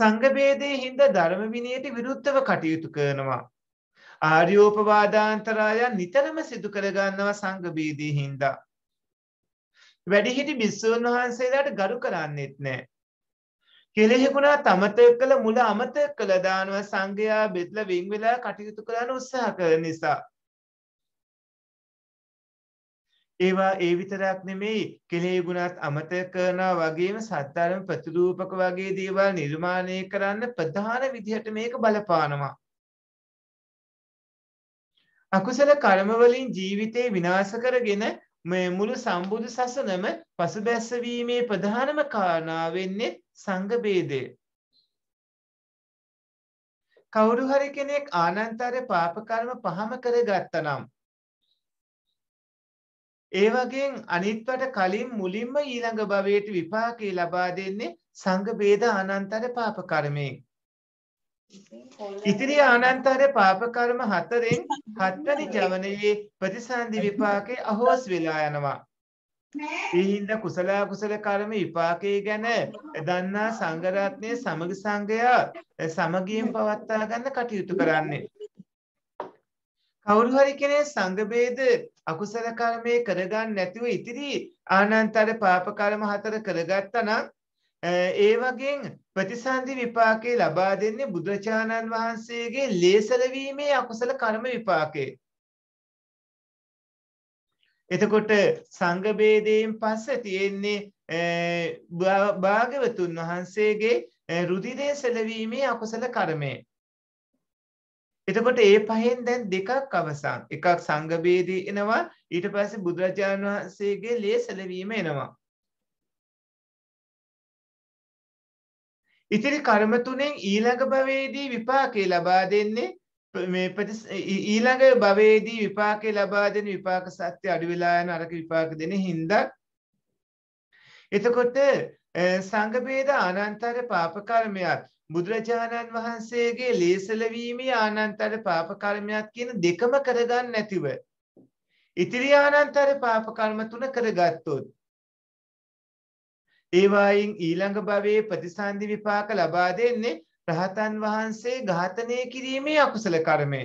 සංඝ ભેදයේ හින්දා ධර්ම විනයට විරුද්ධව කටයුතු කරනවා. ආර්යෝපවාදාන්තරායන් නිතරම සිදු කරගන්නවා සංගබීදී හින්දා. වැඩිහිටි බිස්සූන් වහන්සේලාට ගරු කරන්නෙත් නෑ. කෙලෙහිකුණා තමතය කළ මුල අමත කළ දානුව සංඝයා බෙදල විංවෙලා කටයුතු කරන්න උත්සාහ කර නිසා. ඒවා ඒ විතරක් නෙමෙයි කෙලෙහිගුණත් අමතය කරනා වගේම සත්තරම ප්‍රතිරූපක වගේ දේවල් නිර්මාණය කරන්න ප්‍රධාන විදිහට මේක බලපානවා. අකුසල කර්මවලින් ජීවිතේ විනාශ කරගෙන මේ මුළු සම්බුදු සසනම පසුබැස්සවීමේ ප්‍රධානම කාරණා වෙන්නේ සංඝ ભેදය. කවුරු හරි කෙනෙක් ආනන්තර පාප කර්ම පහම කරගත්තනම් ඒ වගේ අනිත්වට කලින් මුලින්ම ඊළඟ භවයට විපාකේ ලබා දෙන්නේ සංඝ ભેද ආනන්තර පාප කර්මයෙන්. ඉතිරි ආනන්තර පාප කර්ම හතරෙන් හත්වැනි ජවනයේ ප්‍රතිසන්දි විපාකේ අහෝස් වෙලා යනවා. ඒහිඳ කුසල කුසල කර්ම විපාකයේ ගැන දන්නා සංඝ රත්නයේ සමග සංඝයා සමගියෙන් පවත්වා ගන්න කටයුතු කරන්නේ. කවුරු හරි කෙනෙක් සංඝ ભેද අකුසල කර්මයේ කරගන්න නැතුව ඉතිරි ආනන්තර පාප කර්ම හතර කරගත්තා නම් ඒ වගේ ප්‍රතිසන්දි විපාකේ ලබා දෙන්නේ බුදුචානන් වහන්සේගේ ලේසල වීමේ අකුසල කර්ම විපාකේ. එතකොට සංඝ ભેදයෙන් පස්සේ තියෙන්නේ භාගවතුන් වහන්සේගේ රුධිරය සැලවීමේ අකුසල කර්මය. එතකොට ඒ පහෙන් දැන් දෙකක් අවසන්. එකක් සංඝ ભેදී එනවා ඊට පස්සේ බුදුරජාණන් වහන්සේගේ ලේ සැලවීම එනවා. ඉතිරි කර්ම තුනෙන් ඊළඟ භවයේදී විපාකේ ලබා දෙන්නේ මේ ඊළඟ භවයේදී විපාකේ ලබා දෙන විපාක සත්‍ය අඩු වෙලා යන අරක විපාක දෙන හින්දා එතකොට සංඝ ભેද අනන්තර පාප කර්මයක් බුදුරජාණන් වහන්සේගේ ලේසලවීමේ ආනන්තර පාප කර්මයක් කියන දෙකම කරගන්න නැතිව ඉතිරි ආනන්තර පාප කර්ම තුන කරගත්තොත් ඒවායින් ඊළඟ භවයේ ප්‍රතිසන්දි විපාක ලබා දෙන්නේ රහතන් වහන්සේ ඝාතනය කිරීමේ අකුසල කර්මය.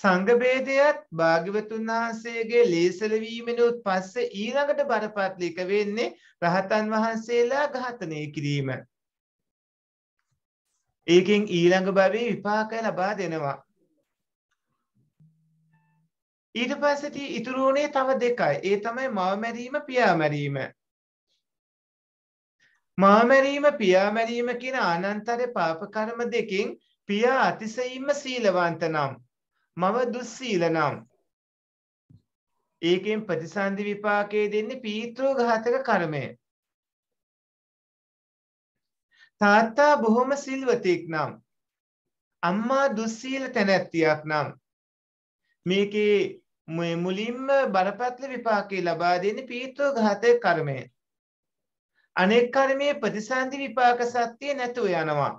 සංඝ ભેදයත් භාග්‍යවතුන් වහන්සේගේ ලේසලවීමනුත් පස්සේ ඊළඟට බරපතලික වෙන්නේ රහතන් වහන්සේලා ඝාතනය කිරීම. ඒකෙන් ඊළඟ භවයේ විපාක ලබා දෙනවා. ඊට පස්සේ ඉතුරු වුණේ තව දෙකයි. ඒ තමයි මව මැරීම, පියා මැරීම. මව මැරීම, පියා මැරීම කියන අනන්තර පාප කර්ම දෙකෙන් පියා අතිශයින්ම සීලවන්ත නම්, මව දුස්සීල නම්. ඒකෙන් ප්‍රතිසන්දි විපාකයේ දෙන්නේ පීතෘ ඝාතක කර්මය. තාත්තා බොහොම සිල්වතෙක් නම් අම්මා දුස්සීල තැනැත්තියක් නම් මේකේ මුලින්ම බරපතල විපාකේ ලබා දෙන්නේ පීතෝ ඝාතක කර්මය. අනෙක් කර්මයේ ප්‍රතිසන්දි විපාක සත්‍ය නැතුව යනවා.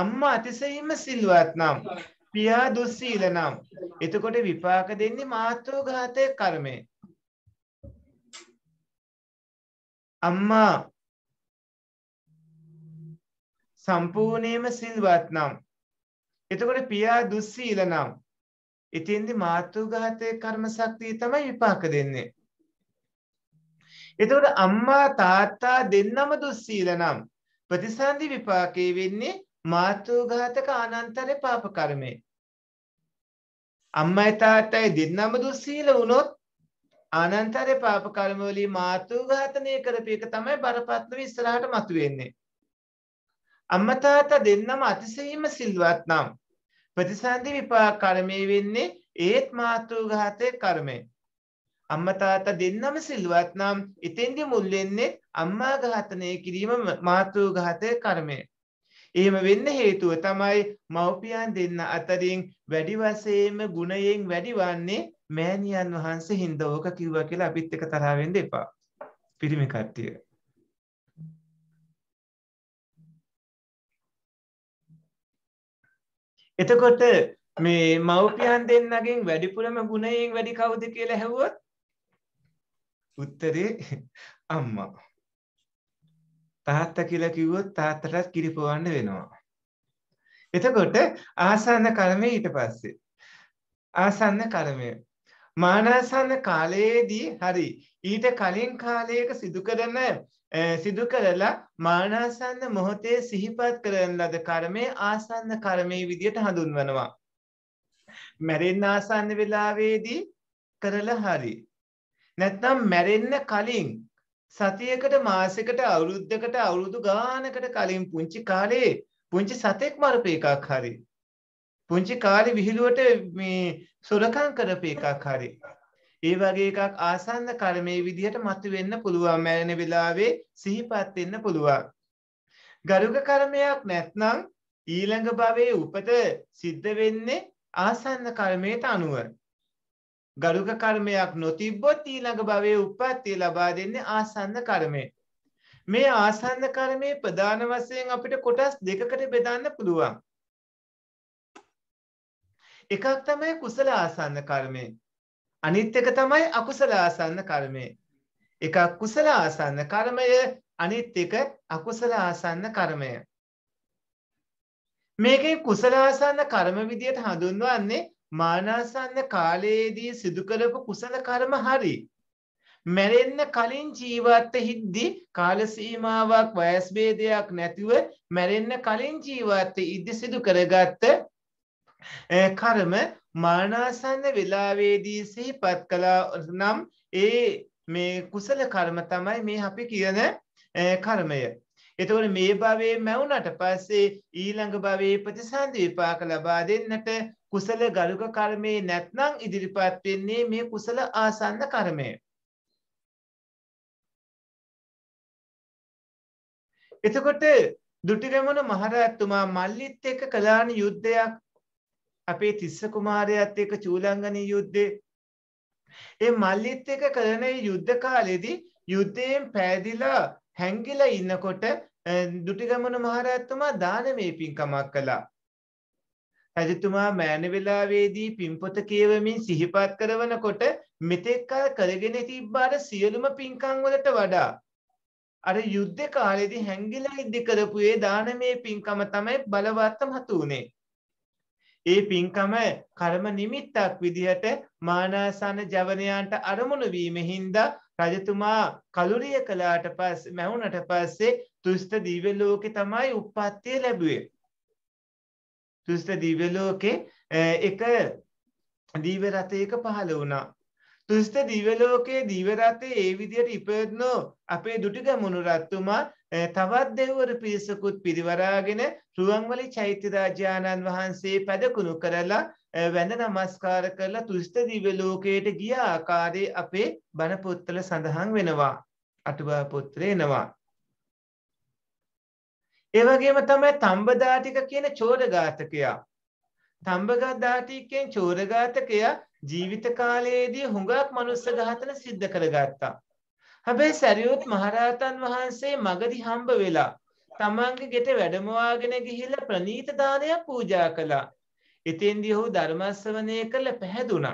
අම්මා අතිශයින්ම සිල්වත් නම් පියා දුස්සීල නම් එතකොට විපාක දෙන්නේ මාතෘ ඝාතක කර්මය. අම්මා සම්පූර්ණයෙන්ම සිල්වත් නම් එතකොට පියා දුස්සීල නම් ඉතින්දි මාතෘඝාතයේ කර්ම ශක්තිය තමයි විපාක දෙන්නේ. එතකොට අම්මා තාත්තා දෙන්නම දුස්සීල නම් ප්‍රතිසන්දි විපාකේ වෙන්නේ මාතෘඝාතක අනන්තර පාප කර්මය. අම්මයි තාත්තයි දෙන්නම දුස්සීල වුණොත් අනන්තර පාප කර්ම වලින් මාතෘඝාතනය කරපු එක තමයි බරපතල ඉස්සරහට මතුවෙන්නේ. අම්මා තාත්තා දෙන්නම අතිශයින්ම සිල්වත් නම් ප්‍රතිසන්ධි විපාක කර්මය වෙන්නේ ඒත් මාතෘඝාතය කර්මය. අම්මා තාත්තා දෙන්නම සිල්වත් නම් එතෙන්දි මුල් වෙන්නේ අම්මා ඝාතනය කිරීම මාතෘඝාතය කර්මය. එහෙම වෙන්න හේතුව තමයි මව්පියන් දෙන්න අතරින් වැඩි වශයෙන්ම ගුණයෙන් වැඩි වන්නේ මෑණියන් වහන්සේ හින්දා ඕක කිව්වා කියලා අපිත් එක තරහ වෙන්න එපා. පිරිමි කට්ටිය. එතකොට මේ මව්පියන් දෙන්නගෙන් වැඩිපුරම ගුණයෙන් වැඩි කවුද කියලා හැවුවොත් උත්තරේ අම්මා. තාත්තා කියලා කිව්වොත් තාත්තටත් කිරිපොවන්න වෙනවා. එතකොට ආසන්න කර්මය ඊට පස්සේ. ආසන්න කර්මය. මානසන්න කාලයේදී හරි ඊට කලින් කාලයක සිදු කරන සිදු කරලා මානාසන්න මොහොතේ සිහිපත් කරන ලද කර්මය ආසන්න කර්මය විදියට හඳුන්වනවා. මැරෙන් ආසන්න වෙලාවේදී කරල හරි. නැත්නම් මැරෙන්න කලින් සතියකට මාසෙකට අවුරුද්ධකට අවුරුදු ගානකට කලින් පුංචි කාලේ පුංචි සතෙක් මරප එකක් හරි. පුංචි කාලි විහිළුවට මේ සොරකං කරප එකක් හරි. ඒ වගේ එකක් ආසන්න කර්මයේ විදිහට මතුවෙන්න පුළුවන් මැරෙන වෙලාවේ සිහිපත් වෙන්න පුළුවන්. ගරුක කර්මයක් නැත්නම් ඊළඟ භවයේ උපත සිද්ධ වෙන්නේ ආසන්න කර්මයට අනුව. ගරුක කර්මයක් නොතිබ්බොත් ඊළඟ භවයේ උප්පත්තිය ලබා දෙන්නේ ආසන්න කර්මය. මේ ආසන්න කර්මයේ ප්‍රධාන වශයෙන් අපිට කොටස් දෙකකට බෙදන්න පුළුවන්. එකක් තමයි කුසල ආසන්න කර්මය. අනිත් එක තමයි අකුසල ආසන්න කර්මය. එක කුසල ආසන්න කර්මය අනිත් එක අකුසල ආසන්න කර්මය. මේකේ කුසල ආසන්න කර්ම විදියට හඳුන්වන්නේ මානාසන්න කාලයේදී සිදු කරපු කුසල කර්ම හරි. මැරෙන්න කලින් ජීවත්ව හිද්දි කාල සීමාවක් වයස් ભેදයක් නැතිව මැරෙන්න කලින් ජීවත්ව ඉද්දි සිදු කරගත්ත කර්ම මානාසන්න වෙලාවේදී සිහිපත් කළා නම් ඒ මේ කුසල කර්ම තමයි මේ අපි කියන කර්මය. එතවට මේ භවයේ මැවුනට පස්සේ ඊළඟ භවයේ ප්‍රතිසන්ධ විපාක ලබා දෙන්නට කුසල ගරුක කර්මයේ නැත්නම් ඉදිරිපත් වෙන්නේ මේ කුසල ආසන්න කර්මය. එතකොට දුටිරමුණ මහරඇත්තුමා මල්ලිත් එක්ක කලාන යුද්ධයක් අපේ තිස්ස කුමාරයත් එක්ක චූලංගනී යුද්ධේ ඒ මල්ලිත් එක්ක කරන යුද්ධ කාලෙදී යුද්ධයෙන් පෑදිලා හැංගිලා ඉන්නකොට දුටිගමන මහරජතුමා දානමය පින්කමක් කළා. රජතුමා මෑන වෙලාවේදී පින්පොත කියවමින් සිහිපත් කරවනකොට මෙතෙක් කල කරගෙන තිබ්බාට සියලුම පින්කම් වලට වඩා අර යුද්ධ කාලෙදී හැංගිලා ඉදි කරපු ඒ දානමය පින්කම තමයි බලවත්ම හතු උනේ. ඒ පින්කම කර්ම නිමිත්තක් විදිහට මානාසන ජවනයාන්ට අරමුණු වීමෙහින්ද රජතුමා කලුරිය කළාට පස් මැවුනට පස්සේ තුෂ්ට දිව්‍ය ලෝකේ තමයි උප්පත්තිය ලැබුවේ. තුෂ්ට දිව්‍ය ලෝකේ එක දිව්‍ය රතයක පහළ වුණා. තුෂ්ට දිව්‍ය ලෝකයේ දිව්‍ය රතේ ඒ විදිහට ඉපදුණු අපේ දුටුගැමුණු රජතුමා තවත් දෙව්වර පිරිසකුත් පිරිවරාගෙන රුවන්වැලි චෛත්‍ය රාජානන් වහන්සේ පැදකුණු කරලා වැඳ නමස්කාර කරලා තුෂ්ත දිව්‍ය ලෝකයට ගිය ආකාරයේ අපේ බණ පොත්වල සඳහන් වෙනවා. අටුවා පොත්‍රේ එනවා. ඒ වගේම තමයි තඹදාටික කියන චෝරඝාතකයා. තඹගාදාටිකෙන් චෝරඝාතකයා ජීවිත කාලයේදී හුඟක් මනුස්ස ඝාතන සිද්ධ කරගත්තා. හැබැයි සැරියුත් මහරහතන් වහන්සේ මගදි හම්බ වෙලා තමන්ගේ ගෙට වැඩමවාගෙන ගිහිල්ලා ප්‍රනීත දානයක් පූජා කළා. එතෙන්දී ඔහු ධර්මස්සවණය කළ පැහැදුණා.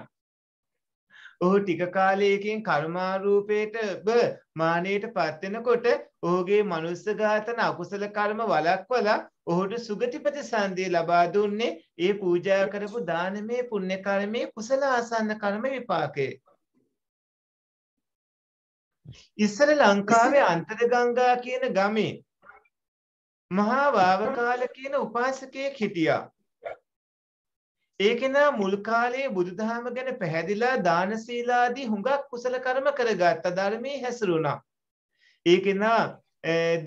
ඔහු ටික කාලයකින් කර්මාරූපයට බ මානයට පත් වෙනකොට ඔහුගේ මනුස්ස ඝාතන අකුසල කර්ම වළක්වලා ඔහුට සුගති ප්‍රතිසන්දිය ලබා දුන්නේ ඒ පූජා කරපු දානමය පුණ්‍ය කර්මයේ කුසල ආසන්න කර්ම විපාකේ. ඉස්සර ලංකාවේ අන්තර්ගංගා කියන ගමේ මහා වාවකාල කියන උපාසකයෙක් හිටියා. ඒ කෙනා මුල් කාලයේ බුදුදහම ගැන පැහැදිලා දාන සීලාදී හුඟක් කුසල කර්ම කරගත්ත ධර්මයේ හැසිරුණා. ඒ කෙනා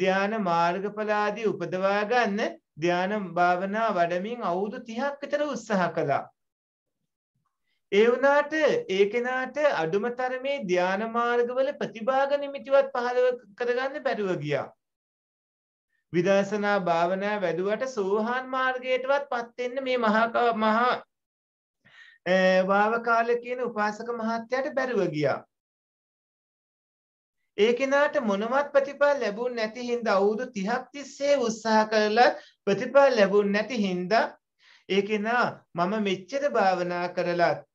ධ්‍යාන මාර්ගඵලාදී උපදවා ගන්න ධ්‍යාන භාවනා වඩමින් අවුරුදු 30ක් විතර උත්සාහ කළා. ඒ වුණාට ඒ කෙනාට අඩුම තරමේ ධාන මාර්ගවල ප්‍රතිභාග නිමිතිවත් පහළ කරගන්න බැරුව ගියා. විදර්ශනා භාවනා වැඩුවට සෝහාන් මාර්ගයටවත්පත් වෙන්න මේ මහා මහා වාවකාල කියන උපාසක මහත්තයාට බැරුව ගියා. ඒ කෙනාට මොනවත් ප්‍රතිඵල ලැබුණ නැති හින්දා අවුරුදු 30ක් තිස්සේ උත්සාහ කරලා ප්‍රතිඵල ලැබුණ නැති හින්දා ඒ කෙනා මම මෙච්චර භාවනා කරලත්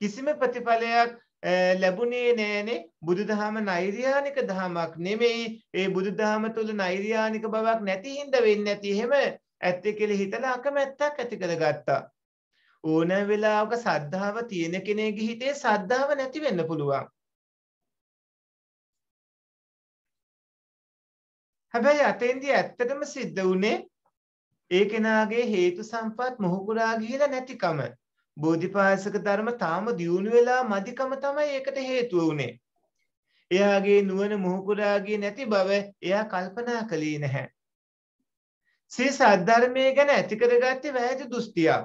කිසිම ප්‍රතිඵලයක් ලැබුණේ නෑනේ බුදුදහම නෛර්යානික දහමක් නෙමෙයි ඒ බුදුදහම තුළ නෛර්යානික බවක් නැති හින්දා වෙන්නේ නැති එහෙම ඇත්තේ කියලා හිතලා අකමැත්තක් ඇති කරගත්තා. ඕන වෙලාවක සද්ධාව තියෙන කෙනෙක්ගේ හිතේ සද්ධාව නැති වෙන්න පුළුවන්. හැබැයි අතෙන්දී ඇත්තටම සිද්ධ වුණේ ඒ කෙනාගේ හේතු සම්පත් මොහුකුරා ගිහිලා නැතිකම. බෝධිපාසක ධර්ම තාම දියුණු වෙලා මදිකම තමයි ඒකට හේතුව වුනේ. එයාගේ නුවණ මොහුකුරාගේ නැති බව එයා කල්පනා කළේ නැහැ. සේ සද්ධර්මය ගැන ඇති කරගත්තේ වැහැදි දුස්තියක්.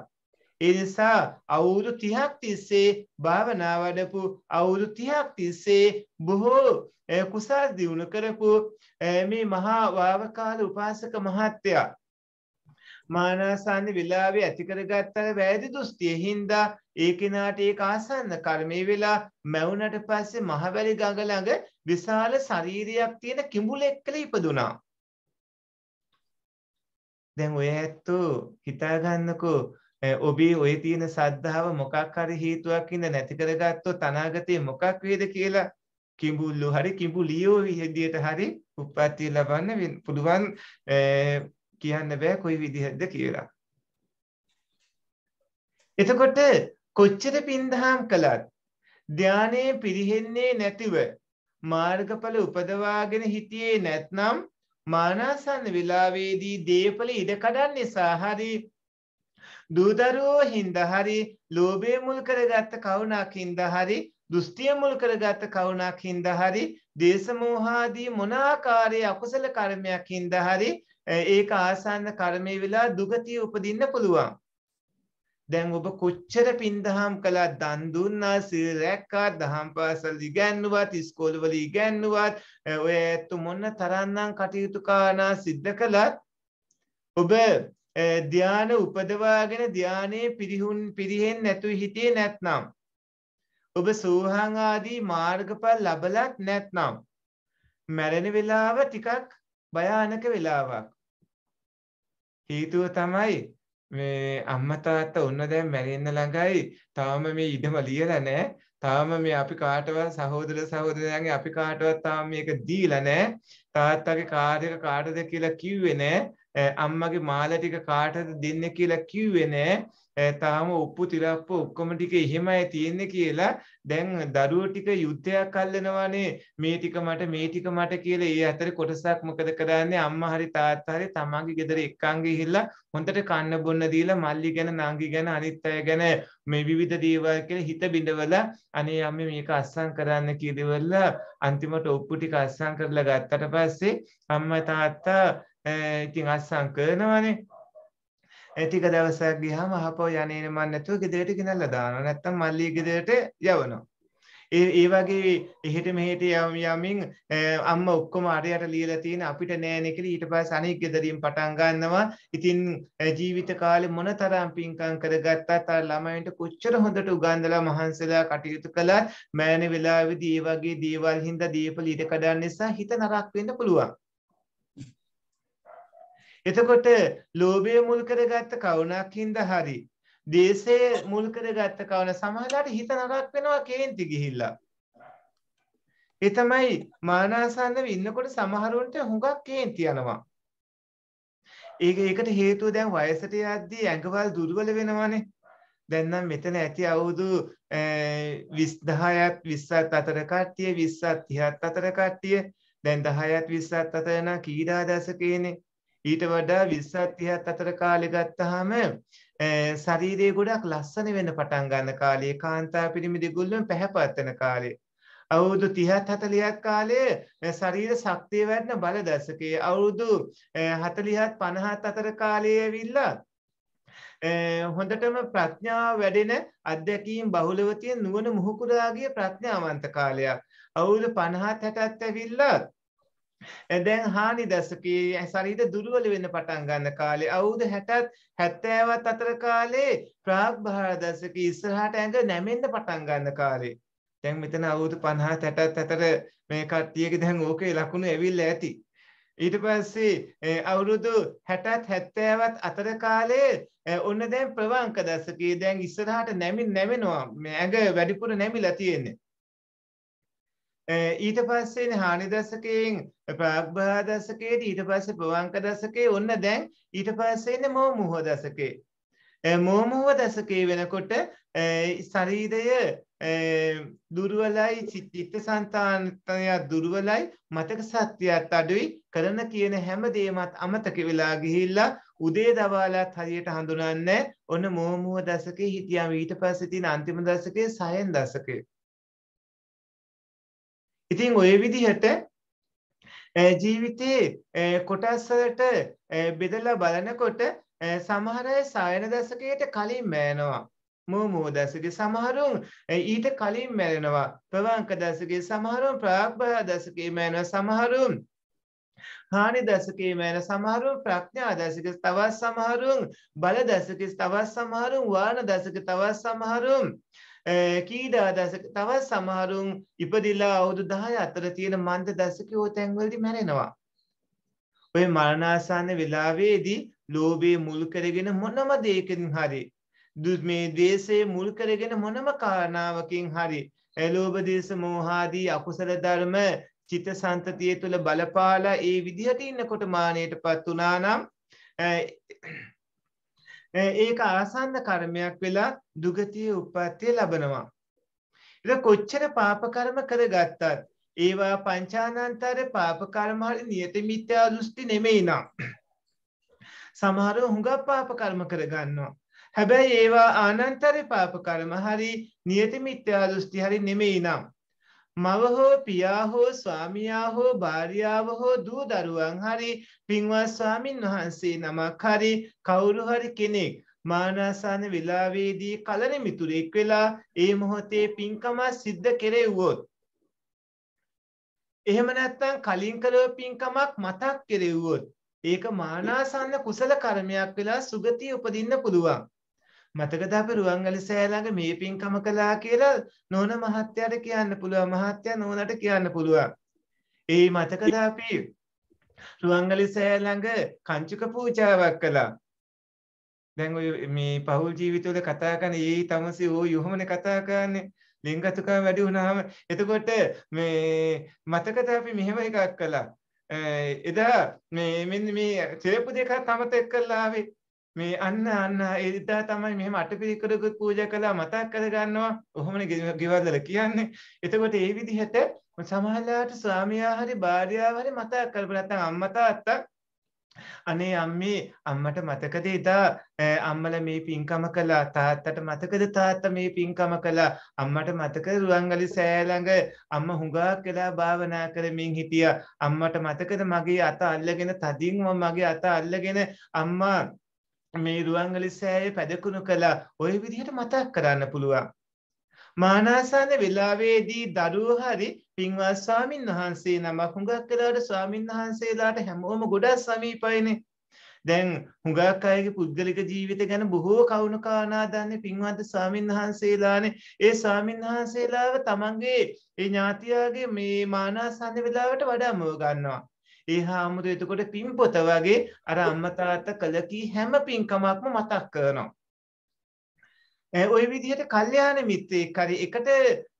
ඒ නිසා අවුරුදු 30ක් තිස්සේ භාවනා වඩපු අවුරුදු 30ක් තිස්සේ බොහෝ කුසල් දිනු කරපු මේ මහා වාවකාල උපාසක මහත්තයා මානාසන්න වෙලාවේ ඇති කරගත්තර වැරදි දෘෂ්ටිය හින්දා ඒ කෙනාට ඒක ආසන්න කර්මයේ වෙලා මැවුනට පස්සේ මහවැලි ගඟ ළඟ විශාල ශරීරයක් තියෙන කිඹුලෙක් කියලා ඉපදුනා. දැන් ඔය ඇත්තෝ හිතාගන්නකෝ ඔබේ ඔය තියෙන සද්ධාව මොකක් හරි හේතුවක් ඉඳ නැති කරගත්තොත් අනාගතේ මොකක් වේද කියලා කිඹුල්ලෝ හරි කිඹුලියෝ විදියට හරි උප්පත්තිය ලබන්න පුළුවන් කියන්න බෑ කොයි විදිහද කියලා. එතකොට කොච්චර පින්දහම් කළත් ධානයේ පිරිහෙන්නේ නැතිව මාර්ගඵල උපදවාගෙන හිටියේ නැත්නම් මානසන්න වෙලාවේදී දේපල ඉඩ කඩන්නේ සාහරි දූදරුවෝ හින්දා හරි ලෝභය මුල් කරගත්ත කවුණක් හින්දා හරි දෘෂ්ටිය මුල් කරගත්ත කවුණක් හින්දා හරි දේශමෝහාදී මොන ආකාරයේ අකුසල කර්මයක් හින්දා හරි ඒක ආසන්න කර්මය වෙලා දුගතිය උපදින්න පුළුවන්. දැන් ඔබ කොච්චර පින්දහම් කළා දන් දුන්නා සීල් රැක්කා දහම් පාසල් ඉගැන්නුවත් ඉස්කෝලවල ඉගැන්නුවත් ඔය ඇත්තු මොන තරම්නම් කටයුතු කානා සිද්ධ කළත් ඔබ ධාන උපදවාගෙන ධානයේ පිරිහුන් පිරිහෙන්නේ නැතු හිතේ නැත්නම් ඔබ සෝහන් ආදී මාර්ගඵල ලබලත් නැත්නම් මැරෙන වෙලාව ටිකක් භයානක වෙලාවක් හේතුව තමයි මේ අම්මා තාත්තා ඔන්න දැන් මැරෙන්න ළඟයි. තාම මේ ඉඩම ලියලා නැහැ. තාම මේ අපි කාටවත් සහෝදර සහෝදරයන්ගේ අපි කාටවත් තාම මේක දීලා නැහැ. තාත්තගේ කාර්යක කාටද කියලා කිව්වේ නැහැ. අම්මගේ මාල ටික කාටද දෙන්න කියලා කිව්වේ නෑ තාම උප්පු තිරප්ප ඔක්කොම ටික එහෙමයි තියෙන්නේ කියලා දැන් දරුවෝ ටික යුද්ධයක් අල්ලනවානේ මේ ටික මට මේ ටික මට කියලා ඒ අතරේ කොටසක් මොකද කරන්නේ අම්මා හරි තාත්තා හරි තමන්ගේ ගෙදර එක්කන් ගිහිල්ලා හොඳට කන්න බොන්න දීලා මල්ලි ගැන නංගි ගැන අනිත් අය ගැන මේ විවිධ දේවල් කියලා හිත බිඳවලා අනේ අම්මේ මේක අස්සම් කරන්න කියලා අන්තිමට ඔප්පු ටික අස්සම් කරලා ගත්තට පස්සේ අම්මා තාත්තා Eh, ඉතින් අස්සං කරනවනේ ටික දවසක් ගියාම අහපෝ යන්නේ මන් නැතුව ගෙදරට ගෙනල්ලා දානවා නැත්තම් මල්ලී ගෙදරට යවනවා ඒ ඒ වගේ එහෙට මෙහෙට යම් යමින් eh, අම්මා ඔක්කොම අරයට ලියලා තියෙන අපිට නෑනේ කියලා ඊට පස්සේ අනිත් ගෙදරින් පටන් ගන්නවා ඉතින් eh, ජීවිත කාලේ මොනතරම් පින්කම් කරගත්තත් අර ළමයින්ට කොච්චර හොඳට උගන්වලා මහන්සිලා කටයුතු කළත් මෑණි වෙලාවේදී ඒ වගේ දේවල් හින්දා දීපල ඊට කඩන්න නිසා හිත නරක් වෙන්න පුළුවන් එතකොට ලෝභය මුල් කරගත්ත කවුණකින්ද හරි දේශය මුල් කරගත්ත කවන සමහරලාට හිත නරක් වෙනවා කේන්ති ගිහිල්ලා. ඒ තමයි මානසන්නව ඉන්නකොට සමහරුන්ට හුඟක් කේන්ති යනවා. ඒක ඒකට හේතුව දැන් වයසට යද්දී ඇඟවල් දුර්වල වෙනවානේ. දැන් නම් මෙතන ඇති අවුරුදු 20 10ත් 20ත් අතර කට්ටිය 20ත් 30ත් අතර කට්ටිය දැන් 10ත් 20ත් අතර නම් කීඩා දශකයේනේ ඊට වඩා 20ත් 30ත් අතර කාලෙ ගත්තාම ශරීරය ගොඩක් ලස්සන වෙන්න පටන් ගන්න කාලේ කාන්තා පිරිමි දෙගොල්ලන් පැහැපත් වෙන කාලේ අවුරුදු 30ත් 40ත් කාලයේ ශරීර ශක්තිය වැඩන බල දශකයේ අවුරුදු 40ත් 50ත් අතර කාලයේ ඇවිල්ලා හොඳටම ප්‍රඥාව වැඩෙන අධ්‍යක්ීම් බහුලව තියෙන නුවණ මුහුකුරාගේ ප්‍රඥාවන්ත කාලයක්. අවුරුදු 50 60ත් ඇවිල්ලා දැන් හානි දැසකී ශරීර දුර්වල වෙන්න පටන් ගන්න කාලේ අවුරුදු 60ත් 70ත් අතර කාලේ ප්‍රාග් බහාර දැසකී ඉස්සරහට ඇඟ නැමෙන්න පටන් ගන්න කාලේ දැන් මෙතන අවුරුදු 50 60ත් අතර මේ කට්ටියගේ දැන් ඕකේ ලකුණු ඇවිල්ලා ඇති ඊට පස්සේ අවුරුදු 60ත් 70ත් අතර කාලේ ඔන්න දැන් ප්‍රවංක දැසකී දැන් ඉස්සරහට නැමි නැමෙනවා ඇඟ වැඩිපුර නැමිලා තියෙන්නේ ඊට පස්සේ හානි දසකයෙන් ප්‍රාග්භා දසකයට ඊට පස්සේ ප්‍රවංක දසකේ ඔන්න දැන් ඊට පස්සෙන්න මෝ මුහෝ දසකේ. මෝමුහුව දසකේ වෙනකොට ශරීරය දුරුවලයි චිත්ත සන්තාන්තයක් දුරුවලයි මතක සත්‍යයක්ත් අඩුයි කරන කියන හැම දේමත් අමතක වෙලා ගිහිල්ලා උදේ දවාලත් හරියට හඳුනන්න ඔන්න මෝමුව දසකේ හිටියම් ඊට පස්සතින අන්තිම දසකේ සයන් දසකේ. ඉතින් ඔය විදිහට ජීවිතයේ කොටස්සලට බෙදලා බලනකොට සමහර අය සායන දශකයට කලින් මෑනවා. මූමූ දශකයේ සමහරුන් ඊට කලින් මැරෙනවා. ප්‍රවංක දශකයේ සමහරුන් ප්‍රාග්භව දශකයේ මැරෙනවා. සමහරුන් හානි දශකයේ මැන සමහරුන් ප්‍රඥා දශක තවත් සමහරුන් බල දශක තවත් සමහරුන් වාන දශක තවත් සමහරුන් Eh, කීඩා දසක තවත් සමහරුන් ඉපදිලා අවුදු දහය අතර තියෙන මන්ද දසකෝ තැන්වලදි මැරෙනවා. ඔය මරණාසන්න වෙලාවේදී ලෝබේ මුල් කරගෙන මොනම දේකින් හරි. මේ දේශයේ මුල් කරගෙන මොනම කාරණාවකින් හරි. ඇලෝබදේශ මෝහාදී අකුසල ධර්ම චිත සන්තතිය තුළ බලපාලා ඒ විදිහට ඉන්නකොට මානයට පත් වනානම් ඒක ආසන්න කර්මයක් වෙලා දුගතිය උප්පත්තිය ලබනවා. එ කොච්චර පාපකර්ම කරගත්තත් ඒවා පංචානන්තර පාපකර්මහරි නියත මිත්‍යා දෘෂ්ටි නෙමෙයි නම්. සමහර හුඟක් පාපකර්ම කරගන්නවා. හැබැයි ඒවා ආනන්තර පාපකර්ම හරි නියත මිත්‍යා දෘෂ්ටි හරි නෙමෙයි නම්. මව හෝ පියා හෝ ස්වාමියා හෝ භාරියාව හෝ දූ දරුවන් හරි පින්වත් ස්වාමින් වහන්සේ නමක් හරි කවුරු හරි කෙනෙක් මානාසාන වෙලාවේදී කලන මිතුරෙක් වෙලා ඒ මොහොතේ පින්කම සිද්ධ කෙරෙව්වොත් එහෙම නැත්නම් කලින් කළව පින්කමක් මතක් කෙරෙව්වොත් ඒක මානාසන්න කුසල කර්මයක් වෙලා සුගතිය උපදින්න පුළුවන් මතකද අප රුවන්වැලි සෑලාක මේ පින්කම කළා කියලා නෝන මහත්තයාට කියන්න පුළුවන් මහත්තයා නෝනට කියන්න පුළුවන්. ඒ මතකද අපි රුවන්වැලි සෑළඟ කංචුක පූජාවක් කළා. දැන් ඔය මේ පහුල් ජීවිතවල කතා කරන ඒ තමසි ඕ යොහමනේ කතා කරන්නේ ලිංගතුකම වැඩි වුණාම එතකොට මේ මතකද අපි මෙහෙම එකක් කළා එදා මේ මෙන්න මේ තේපු දෙකක් අමතක කරලා ආවේ මේ අන්න අන්න එදා තමයි මෙහෙම අටපිරිකරකුත් පූජා කළා මතක් කරගන්නවා ඔහොමනේ ගෙවල්වල කියන්නේ එතකොට ඒ විදිහට සමහරලාට ස්වාමියා හරි භාර්යාව හරි මතක් කරපු නැත්නම් අම්මා තාත්තා අනේ අම්මේ අම්මට මතකද එදා අම්මල මේ පින්කම කළා තාත්තට මතකද තාත්තා මේ පින්කම කළා අම්මට මතකද රුවන්ගලි සෑ ළඟ අම්මා හුඟක් වෙලා භාවනා කරමින් හිටියා අම්මට මතකද මගේ අත අල්ලගෙන තදින් මගේ අත අල්ලගෙන අම්මා මේ රුවන්වැලි සෑය පැදකුණු කළා ඔය විදිහට මතක් කරන්න පුළුවන්. මානාසන්න වෙලාවේදී දරුවෝ හරි පින්වත් ස්වාමින් වහන්සේ නමක් හුඟක් වෙලාට ස්වාමින් වහන්සේලාට හැමෝම ගොඩක් සමීපයිනේ. දැන් හුඟක් අයගේ පුද්ගලික ජීවිත ගැන බොහෝ කවුණු කාණා දන්නේ පින්වත් ස්වාමින් වහන්සේලානේ. ඒ ස්වාමින් වහන්සේලාව තමන්ගේ ඒ ඥාතියාගේ මේ මානාසන්න වෙලාවට වඩා මුව ගන්නවා. ඒ හාමුදුර එතකොට පින් පොත වගේ අර අම්මා තාත්තා කළ කී හැම පින්කමක්ම මතක් කරනවා. ওই විදිහට කල්යාණ මිත්‍රෙක් හරි එකට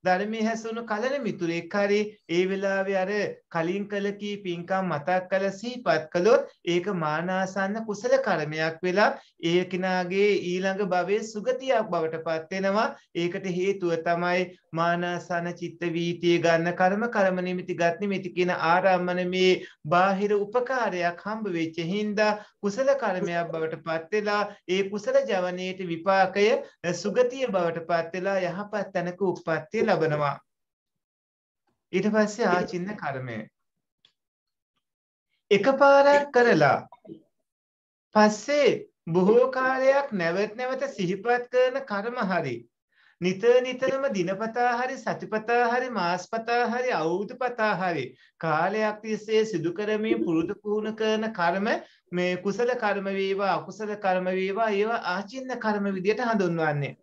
ධර්මයේ හැසුණු කලන මිතුරෙක් හරි ඒ වෙලාවේ අර කලින් කළ කී පින්කම් මතක් කළ සිහිපත් කළොත් ඒක මානාසන්න කුසල කර්මයක් වෙලා ඒ කෙනාගේ ඊළඟ භවයේ සුගතියක් බවට පත් වෙනවා ඒකට හේතුව තමයි මානාසන චිත්ත වීතිය ගන්න කර්ම කර්ම නිමිති ගත් නිමිති කියන ආරම්මන මේ බාහිර උපකාරයක් හම්බ වෙච්ච හින්දා කුසල කර්මයක් බවට පත් වෙලා ඒ කුසල ජවනයේ විපාකය සුගතිය බවට පත් වෙලා යහපත් තැනක උප්පත්තිය ලබනවා ඊට පස්සේ ආචින්න කර්මය එකපාරක් කරලා පස්සේ බොහෝ කාලයක් නැවත නැවත සිහිපත් කරන කර්ම හරි නිතර නිතරම දිනපතා හරි සතිපතා හරි මාස්පතා හරි අවුරුදුපතා හරි කාලයක් තිස්සේ සිදු කරමින් පුරුදු පුහුණු කරන කර්ම මේ කුසල කර්ම වේවා අකුසල කර්ම වේවා ඒවා ආචින්න කර්ම විදියට හඳුන්වන්නේ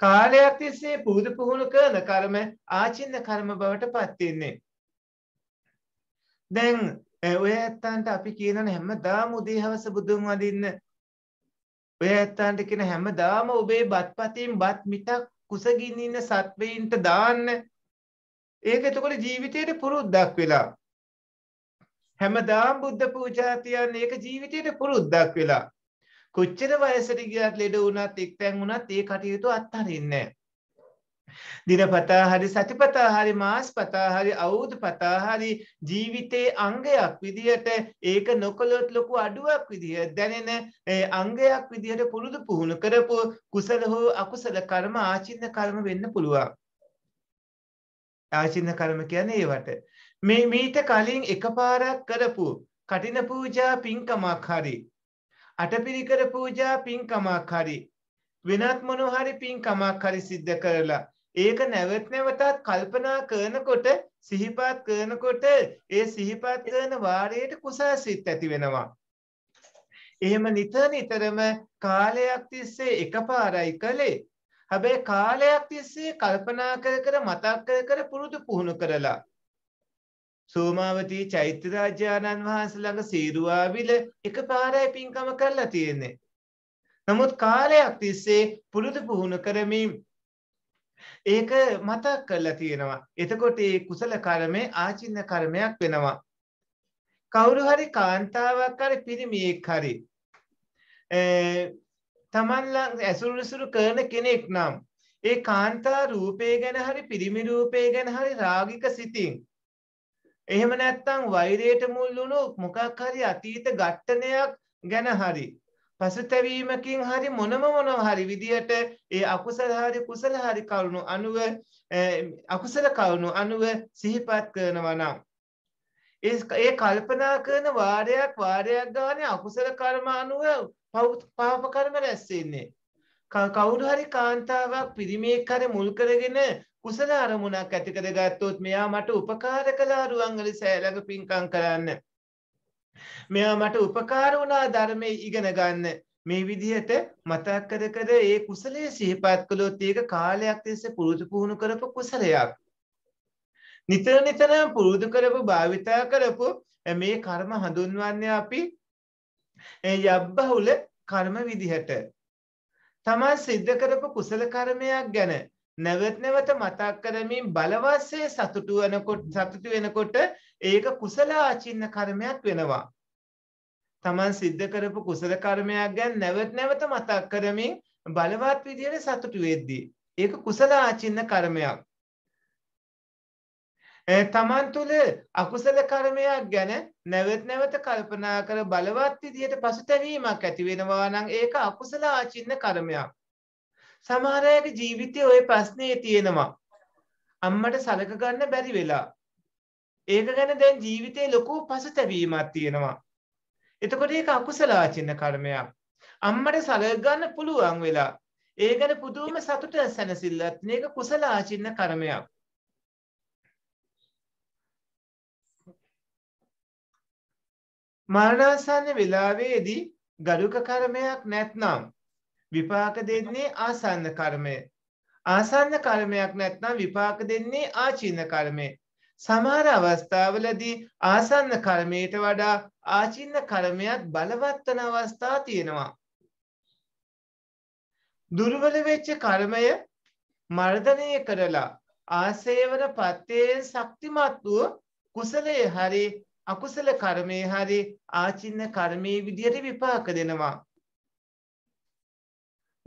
කාලයක් තිස්සේ පුරුදු පුහුණු කරන කර්ම ආචින්න කර්ම බවට පත් වෙන්නේ. දැන් ඔය ඇත්තන්ට අපි කියනන හැමදාම උදේ හවස බුදුන් වදින්න. ඔය ඇත්තන්ට කියන හැමදාම ඔබේ බත්පතින් බත් මිටක් කුසගින්න ඉන්න සත්වයින්ට දාන්න. ඒක එතකොට ජීවිතයට පුරුද්දක් වෙලා. හැමදාම බුද්ධ පූජා තියන්නේ ඒක ජීවිතයට පුරුද්දක් වෙලා. කොච්චර වයසට ගියත් ලෙඩ වුණත් එක්තැන් වුණත් ඒ කටයුතු අත්හරින්නේ දිනපතා හරි සතිපතා හරි මාස්පතා හරි අවුරුදු පතා හරි ජීවිතේ අංගයක් විදිහට ඒක නොකළොත් ලොකු අඩුවක් විදිහ දැනෙන අංගයක් විදිහට පුරුදු පුහුණු කරපු කුසල හෝ අකුසල කර්ම ආචින්න කර්ම වෙන්න පුළුවන් ආචින්න කර්ම කියන්නේ ඒවට මේ මීට කලින් එකපාරක් කරපු කටින පූජා පින්කමක් හරි අටපිරිකර පූජා පින්කමක් හරි වෙනත් මොනෝ හරි පින්කමක් හරි සිද්ධ කරලා ඒක නැවත් නැවතත් කල්පනා කරනකොට සිහිපත් කරනකොට ඒ සිහිපත් කරන වාරයට කුසාසිත ඇති වෙනවා. එහෙම නිතර නිතරම කාලයක් තිස්සේ එකපාරයි කළේ. හැබැයි කාලයක් තිස්සේ කල්පනා කර කර මතක් කර කර පුරුදු පුහුණු කරලා සෝමාවතී චෛත්‍ය රාජානන් වහන්සේ ළඟ සීරුවාවිල එකපාරයි පින්කම කරලා තියෙන්නේ. නමුත් කාලයක් තිස්සේ පුරුදු පුහුණු කරමින් ඒක මතක් කරලා තියෙනවා. එතකොට ඒ කුසල කර්මය ආචින්න කර්මයක් වෙනවා. කවුරු හරි කාන්තාවක් හරි පිරිමියෙක් හරි තමන් ළඟ ඇසුරුසුරු කරන කෙනෙක් නම් ඒ කාන්තා රූපය ගැන හරි පිරිමි රූපය ගැන හරි රාගික සිතින් එහෙම නැත්නම් වෛරයට මුල් වුණු මොකක් හරි අතීත ඝට්ටනයක් ගැන හරි පසුතැවීමකින් හරි මොනම මොනව හරි විදියට ඒ අකුසල හරි කුසල හරි කරුණු අනුව අකුසල කරුණු අනුව සිහිපත් කරනවා නම් ඒ ඒ කල්පනා කරන වාරයක් වාරයක් ගානේ අකුසල කර්ම අනුව පාප කර්ම රැස් වෙන්නේ කවුරු හරි කාන්තාවක් පිරිමියෙක් හරි මුල් කරගෙන කුසල අරමුණක් ඇතිකර ගත්තොත් මෙයා මට උපකාර කලා රුවන්ගලි සෑලක පින්කං කරන්න. මෙයා මට උපකාර වුණා ධර්මය ඉගෙන ගන්න මේ විදිහට මතක් කර කර ඒ කුසලයේ සිහිපත් කළොත් ඒක කාලයක් තිස්සේ පුරුදු පුහුණු කරපු කුසලයක්. නිතර නිතරම පුරුදු කරපු භාවිතා කරපු මේ කර්ම හඳුන්වන්නේ අපි යබ්බහුල කර්ම විදිහට. තමන් සිද්ධ කරපු කුසල කර්මයක් ගැන නැවත නැවත මතක් කරමින් බලවත්සේ සතුටු වෙනකොට සතුටු වෙනකොට ඒක කුසල ආචින්න කර්මයක් වෙනවා. Taman සිද්ධ කරපු කුසල කර්මයක් ගැන නැවත නැවත මතක් කරමින් බලවත් විදියට සතුටු වෙද්දී ඒක කුසල ආචින්න කර්මයක්. තමන් තුළ අකුසල කර්මයක් ගැන නැවත් නැවත කල්පනා කර බලවත් විදියට පසුතැවීමක් ඇති වෙනවා නම් ඒක අකුසල ආචින්න කර්මයක්. සමහර අයගේ ජීවිතයේ ওই ප්‍රශ්නේ තියෙනවා. අම්මට සලක ගන්න බැරි වෙලා. ඒක ගැන දැන් ජීවිතේ ලොකු පසුතැවීමක් තියෙනවා. එතකොට ඒක අකුසල ආචින්න කර්මයක්. අම්මට සලක ගන්න පුළුවන් වෙලා. ඒ ගැන පුදුම සතුට සැනසෙල්ලත් මේක කුසල ආචින්න කර්මයක්. මරණාසන්න වෙලාවේදී ගරුක කර්මයක් නැත්නම් විපාක දෙන්නේ ආසන්න කර්මය. ආසන්න කර්මයක් නැත්නම් විපාක දෙන්නේ ආචීන කර්මය. සමහර අවස්ථාවලදී ආසන්න කර්මයට වඩා ආචින්න කර්මයක් බලවත් වන අවස්ථා තියෙනවා. දුර්වල වෙච්ච කර්මය මර්ධනය කරලා ආසේවන පත්තයෙන් ශක්තිමත් වූ කුසලයේ හරි අකුසල කර්මයේ හරි ආචින්න කර්මයේ විදියට විපාක දෙනවා.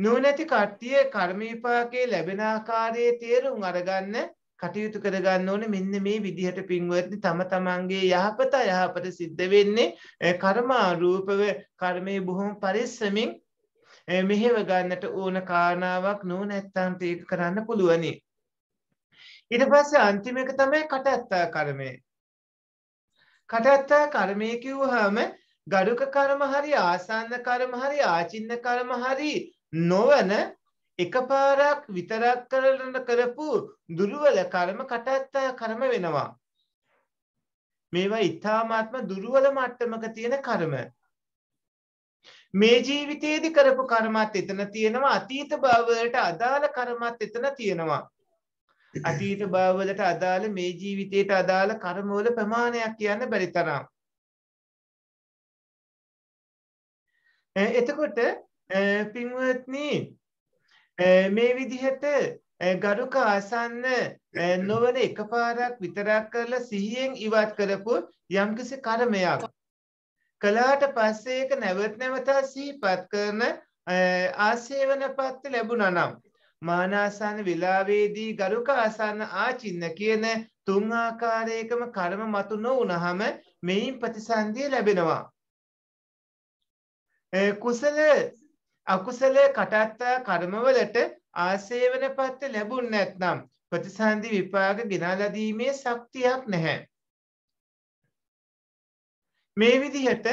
නුවණැති කට්ටිය කර්මීපාකේ ලැබෙන ආකාරයේ තේරුම් අරගන්න කටයුතු කරගන්න ඕනේ මෙන්න මේ විදිහට පින්වත්නි තම තමන්ගේ යහපත යහපත සිද්ධ වෙන්නේ කර්මාරූපව කර්මයේ බොහොම පරිස්සමින් මෙහෙව ගන්නට ඕන කාරණාවක් නුවණැත්තන්ට ඒක කරන්න පුළුවනි. ඊට පස්සේ අන්තිම එක තමයි කටත්තා කර්මය. කටත්තා කර්මය කිව්වහම ගරුක කර්ම හරි ආසන්න කර්ම හරි ආචින්න කර්ම හරි නොවන එකපාරක් විතරක් කරලන කරපු දුර්වල කර්ම කටත්තා කර්ම වෙනවා. මේවා ඉතාමාත්ම දුර්වල මට්ටමක තියෙන කර්ම. මේ ජීවිතයේදි කරපු කර්මත් එතන තියෙනවා අතීත භවවලට අදාළ කර්මත් එතන තියෙනවා. අතීත භවවලට අදාළ මේ ජීවිතයට අදාළ කර්මවල ප්‍රමාණයක් කියන්න බැරි තරම්. එතකොට පින්වත්නී මේ විදිහට ගරුක ආසන්න නොවන එකපාරක් විතරක් කරලා සිහියෙන් ඉවත් කරපු යම්කිසි කර්මයක් කලාට පස්සේ ඒක නැවත් නැවතා සිහිපත් කරන ආසේවන පත්ති ලැබුණා නම් මානාසන්න වෙලාවේදී ගරුක ආසන්න ආචින්න කියන තුන් ආකාරයකම කර්ම මතු නොවුනහම මෙයින් ප්‍රතිසන්දිය ලැබෙනවා. කුසල අකුසලයේ කටත්තා කර්මවලට ආසේවනපත් ලැබුණ නැත්නම් ප්‍රතිසන්දි විපාක ගෙනලා දීමේ ශක්තියක් නැහැ. මේ විදිහට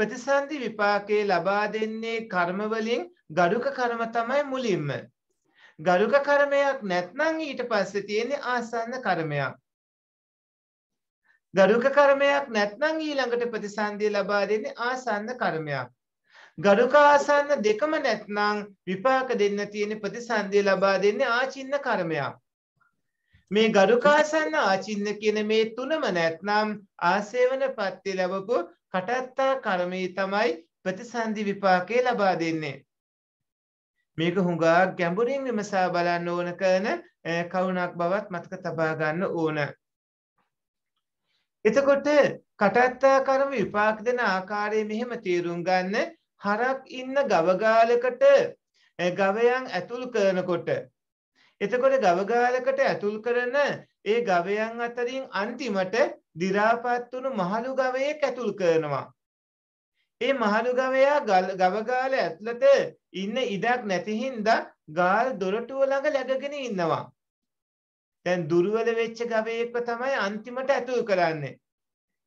ප්‍රතිසන්දි විපාකයේ ලබා දෙන්නේ කර්මවලින් ගරුක කර්ම තමයි මුලින්ම. ගරුක කර්මයක් නැත්නම් ඊට පස්සේ තියෙන්නේ ආසන්න කර්මයක්. ගරුක කර්මයක් නැත්නම් ඊළඟට ප්‍රතිසන්දිය ලබා දෙන්නේ ආසන්න කර්මයක්. ගරුකාසන්න දෙකම නැත්නම් විපාක දෙන්න තියෙන ප්‍රතිසන්දිය ලබා දෙන්නේ ආචින්න කර්මයක්. මේ ගරුකාසන්න ආචින්න කියන මේ තුනම නැත්නම් ආසේවන පත්ති ලැබපු කටත්තා කර්මී තමයි ප්‍රතිසන්දි විපාකය ලබා දෙන්නේ. මේක හුඟා ගැඹුරින් විමසා බලන්න ඕන කරන කවුණක් බවත් මතක තබා ගන්න ඕන. එතකොට කටත්තා කර්ම විපාක දෙන ආකාරය මෙහෙම තේරුම් ගන්න හරක් ඉන්න ගවගාලකට ගවයන් ඇතුල් කරනකොට. එතකොට ගවගාලකට ඇතුල් කරන ඒ ගවයන් අතරින් අන්තිමට දිරාපත් වුණු මහළු ගවයෙක් ඇතුල් කරනවා. ඒ මහළු ගවයා ගවගාල ඇතුළත ඉන්න ඉඩක් නැතිහින්ද ගාල් දොරටුව ළඟ läගගෙන ඉන්නවා. දැන් දුර්වල වෙච්ච ගවයෙක්ව තමයි අන්තිමට ඇතුල් කරන්නේ.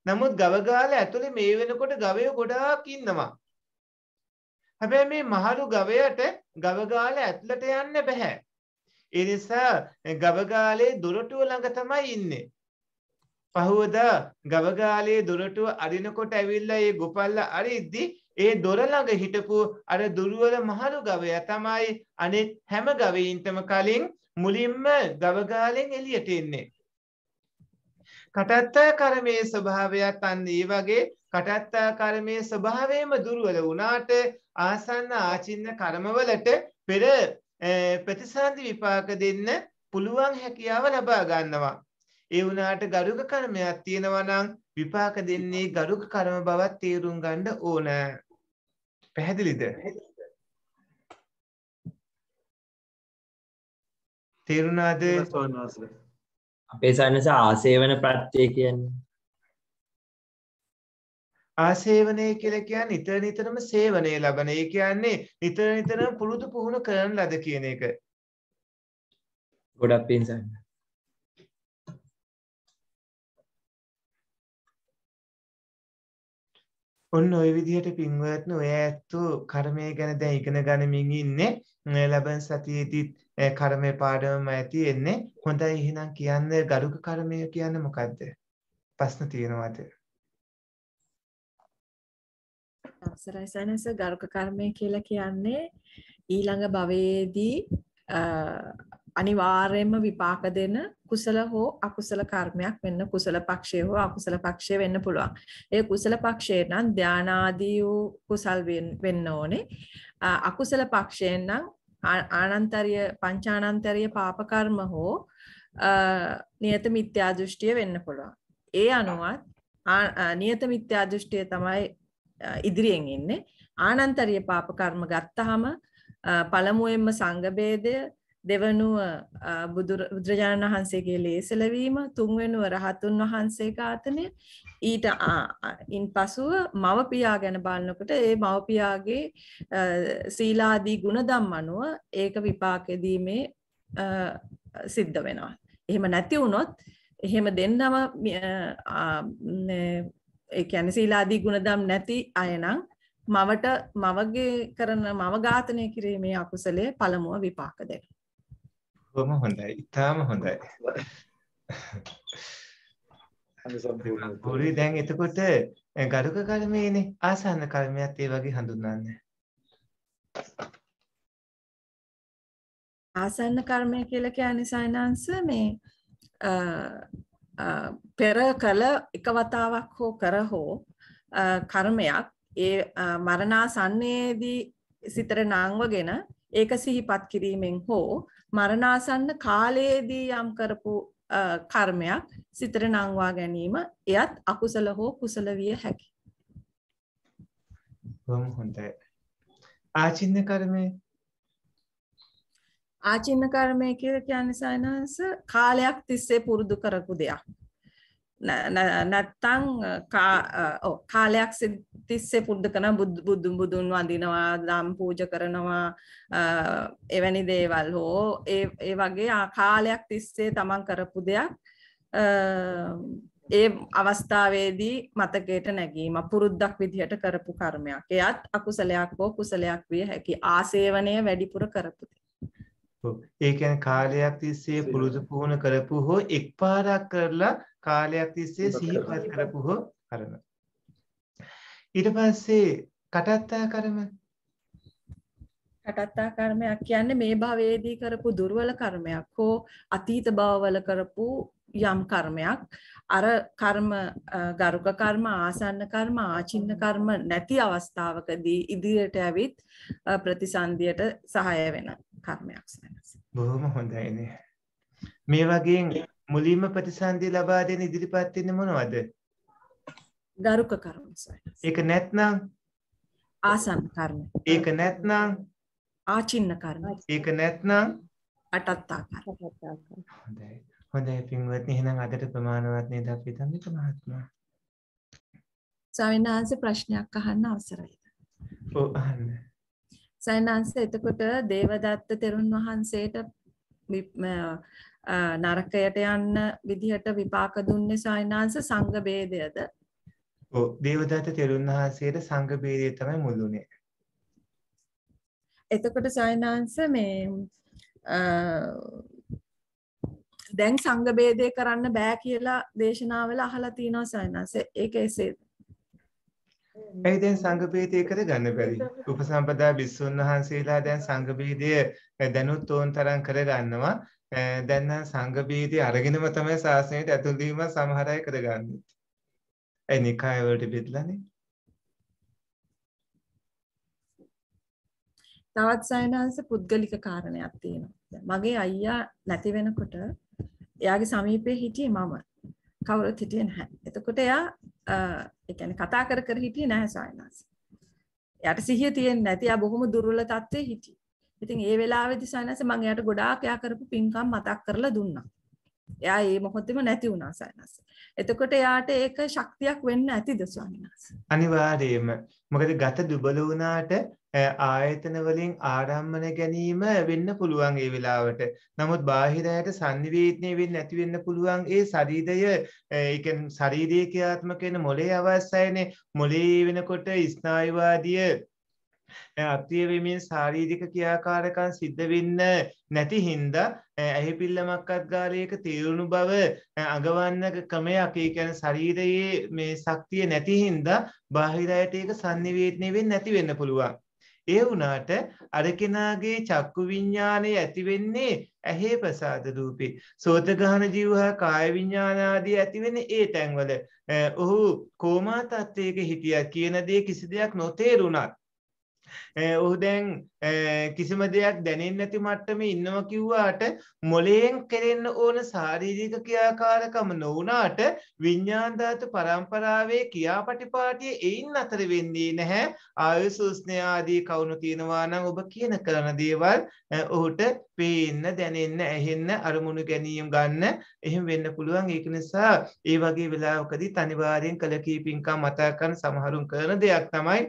නමුත් ගවගාල ඇතුලේ මේ වෙනකොට ගවයෝ ගොඩාක් ඉන්නවා. හැබැයි මේ මහලු ගවයට ගවගාල ඇතුළට යන්න බෑ. ඒ නිසා ගවගාලේ දොරටුව ළඟ තමයි ඉන්නේ. පහුවදා ගවගාලේ දොරටුව අරිනකොට ඇවිල්ලා ඒ ගොපල්ල අරිද්දි ඒ දොර ළඟ හිටපු අර දුර්වල මහලු ගවයා තමයි අනෙක් හැම ගවයින්ටම කලින් මුලින්ම ගවගාලෙන් එළියට එන්නේ. කටත්තා කර්මයේ ස්වභාවයක් අන්න ඒ වගේ කටත්තා කර්මයේ ස්වභාවයම දුර්වල වුණාට ආසන්න ආචින්න කර්මවලට පෙර ප්‍රතිසන්දි විපාක දෙන්න පුළුවන් හැකියාව ලබා ගන්නවා. ඒ වුණාට ගරුක කර්මයක් තියෙනවා නම් විපාක දෙන්නේ ගරුක කර්ම බවත් තේරුම් ගන්න ඕන. පැහැදිලිද? තේරුණාද? අපේ සානස ආසේවන ප්‍රත්‍ය කියන්නේ ආසේවනය කියලා කියන්නේ නිතර නිතරම සේවනය ලබන. ඒ කියන්නේ නිතර නිතරම පුරුදු පුහුණු කරන ලද කියන එක. ගොඩක් පින් සර්. ඔන්න ওই විදිහට පින්වත්නි ඔය ඇත්තෝ කර්මය ගැන දැන් ඉගෙන ගනිමින් ඉන්නේ ලබන සතියේදීත් කර්මය පාඩමම ඇති එන්නේ හොඳයි එහෙනම් කියන්න ගරුක කර්මය කියන්නේ මොකද්ද ප්‍රශ්න තියෙනවද අවසරයි සනස ගරුක කර්මය කියලා කියන්නේ ඊළඟ භවයේදී අනිවාර්යයෙන්ම විපාක දෙන කුසල හෝ අකුසල කර්මයක් වෙන්න කුසල පක්ෂය හෝ අකුසල පක්ෂය වෙන්න පුළුවන්. ඒ කුසල පක්ෂය නම් ධානාදී වූ කුසල් වෙන්න ඕනේ. අකුසල පක්ෂයෙන් නම් ආනන්තරිය පංචානන්තරිය පාප කර්ම හෝ නියත මිත්‍යා දෘෂ්ටිය වෙන්න පුළුවන්. ඒ අනුවත් නියත මිත්‍යා දෘෂ්ටිය තමයි ඉදිරියෙන් ඉන්නේ ආනන්තරීය පාප කර්ම ගත්තාම පළමුවෙන්ම සංඝ ભેදය දෙවනුව බුදුරජාණන් වහන්සේගේ ලේසලවීම තුන්වෙනුව රහතුන් වහන්සේ ඝාතනය ඊට ඉන් පසුව මව පියා ගැන බලනකොට ඒ මව පියාගේ සීලාදී ගුණධම් අනුව ඒක විපාකෙ දීමේ සිද්ධ වෙනවා. එහෙම නැති වුණොත් එහෙම දෙන්නම ඒ කියන්නේ සීලාදී ගුණදම් නැති අය නම් මවට මවගේ කරන මව ඝාතනය කිරීමේ අකුසලයේ පළමුව විපාක දෙනවා. බොහොම හොඳයි. ඊටාම හොඳයි. පොරි දැන් එතකොට ගරුක කර්මයේනේ ආසන්න කර්මයක් ඒ වගේ හඳුන්වන්නේ. ආසන්න කර්මය කියලා කියන්නේ සයනංශ මේ පෙර කළ එක වතාවක් හෝ කර හෝ කර්මයක් ඒ මරණා සන්නේදී සිතර නංවගෙන ඒක සිහිපත් කිරීමෙන් හෝ මරණාසන්න කාලයේදී යම් කරපු කර්මයක් සිතර නංවා ගැනීම එයත් අකුසල හෝ කුසල විය හැකි. හොම හොඳයි. ආචින්න කර්මය ආචින්න කර්මය කියලා කියන්නේ සයනස කාලයක් තිස්සේ පුරුදු කරපු දෙයක්. නැත්තං කාලයක් තිස්සේ පුරුදු කරන බුදු බුදුන් වඳිනවා දම් පූජ කරනවා එවැනි දේවල් හෝ ඒ වගේ කාලයක් තිස්සේ තමන් කරපු දෙයක් ඒ අවස්ථාවේදී මතකයට නැගීම පුරුද්දක් විදිහට කරපු කර්මයක්. එයත් අකුසලයක් හෝ කුසලයක් විය හැකි. ආසේවනය වැඩිපුර කරපු දෙයක්. ඒ කියන්නේ කාලයක් තිස්සේ පුරුදු පුහුණු කරපු හෝ එක්පාරක් කරලා කාලයක් තිස්සේ සිහිපත් කරපු හෝ කරන. ඊට පස්සේ කටත්තා කර්ම කටත්තා කර්මයක් කියන්නේ මේ භවයේදී කරපු දුර්වල කර්මයක් හෝ අතීත භවවල කරපු යම් කර්මයක් අර කර්ම ගරුක කර්ම ආසන්න කර්ම ආචින්න කර්ම නැති අවස්ථාවකදී ඉදිරියට ඇවිත් ප්‍රතිසන්දියට සහාය වෙනවා කර්මයක් සැලසෙන. බොහොම හොඳයිනේ. මේ වගේ මුලින්ම ප්‍රතිසන්දි ලබා දෙන ඉදිරිපත් වෙන්නේ මොනවද? ගරුක කර්ම සැලසෙන. ඒක නැත්නම් ආසන්න කර්ම. ඒක නැත්නම් ආචින්න කර්ම. ඒක නැත්නම් අටත්තා කර්ම. හොඳයි. හොඳයි පින්වත්නි එහෙනම් අදට ප්‍රමාණවත් නේද අපි තම්මික මහත්මයා. ස්වාමීන් වහන්සේ ප්‍රශ්නයක් අහන්න අවසරයි. ඔව් අහන්න. සයන්හන්ස එතකොට දේවදත්ත තෙරුන් වහන්සේට නරකයට යන්න විදිහට විපාක දුන්නේ සයන්හන්ස සංඝ ભેදයද? ඔව් දේවදත්ත තෙරුන් වහන්සේට සංඝ ભેදය තමයි මුළුනේ. එතකොට සයන්හන්ස මේ දැන් සංඝ ભેදේ කරන්න බෑ කියලා දේශනාවල අහලා තිනවා සයන්හන්ස. ඒක එසේද? ඇයි දැන් සංඝ ભેදය කරගන්න බැරි? උපසම්පදා බිස්සුන් වහන්සේලා දැන් සංඝ ભેදය දැනුත් ඕන් තරම් කරගන්නවා. දැන් නම් සංඝ ભેදය අරගෙනම තමයි ශාසනයට ඇතුල් වීම සමහර අය කරගන්නේ. ඒ නිකාය වලට බෙදලානේ. තවත් සයනංශ පුද්ගලික කාරණයක් තියෙනවා. මගේ අයියා නැති වෙනකොට එයාගේ සමීපයේ හිටියේ මම. කවුරුත් හිටියේ නැහැ. එතකොට එයා ඒ කියන්නේ කතා කර කර හිටියේ නැහැ සයනස්. එයාට සිහිය තියෙන්නේ නැති. එයා බොහොම දුර්වල තත්ත්වයේ හිටියේ. ඉතින් ඒ වෙලාවේදී සයනස් මම එයාට ගොඩාක් එයා කරපු පින්කම් මතක් කරලා දුන්නා. එයා ඒ මොහොතේම නැති වුණා සයනස්. එතකොට එයාට ඒක ශක්තියක් වෙන්න ඇතිද ස්වාමිනාස්? අනිවාර්යයෙන්ම. මොකද ගත දුබල වුණාට ආයතන වලින් ආරම්මන ගැනීම වෙන්න පුළුවන් ඒ වෙලාවට. නමුත් බාහිර ඇයට සංනිවේදනය වෙන්නේ නැති වෙන්න පුළුවන් ඒ ශරීරය ඒ කියන්නේ ශාරීරික ක්‍රියාත්මක වෙන මොලේ අවස්ථාවේනේ මොලේ වෙනකොට ස්නායු ආදී අප්‍රිය වෙමින් ශාරීරික ක්‍රියාකාරකම් සිද්ධ වෙන්න නැති හින්දා ඇහි පිල්ලමක්වත් ගාලයක තීරුණු බව අඟවන්න ක්‍රමයක් ඒ කියන්නේ ශරීරයේ මේ ශක්තිය නැති හින්දා බාහිරයට ඒක sannivedana වෙන්නේ නැති වෙන්න පුළුවන්. ඒ වුණාට අර කෙනාගේ චක්කු විඥානය ඇති වෙන්නේ ඇහි ප්‍රසාද රූපේ. සෝත ගහන ජීවහා කාය විඥාන ආදී ඇති වෙන්නේ ඒ තැන්වල. ඔහු කෝමා තත්ත්වයක හිටියා කියන දේ කිසි දෙයක් නොතේරුණත් ඔහු දැන් කිසිම දෙයක් දැනෙන් නැති මට්ටම ඉන්නව කිව්වාට මොලයෙන් කෙරෙන්න ඕන සාරීරික කියාකාරකම නොවනාට විඤ්ඥාන්ධාතු පරම්පරාවේ කියාපටිපාටිය එයින් අතර වෙන්නේ නැහැ ආයුසූස්නයාදී කවුණු තියෙනවා නම් ඔබ කියන කරන දේවල් ඔහුට පේන්න දැනෙන්න ඇහෙන්න අරමුණු ගැනීම් ගන්න එහෙම වෙන්න පුළුවන් ඒක නිසා ඒ වගේ වෙලාකදී තනිවාරයෙන් කළ කීපින්කා මතාකන් සමහරුම් කරන දෙයක් තමයි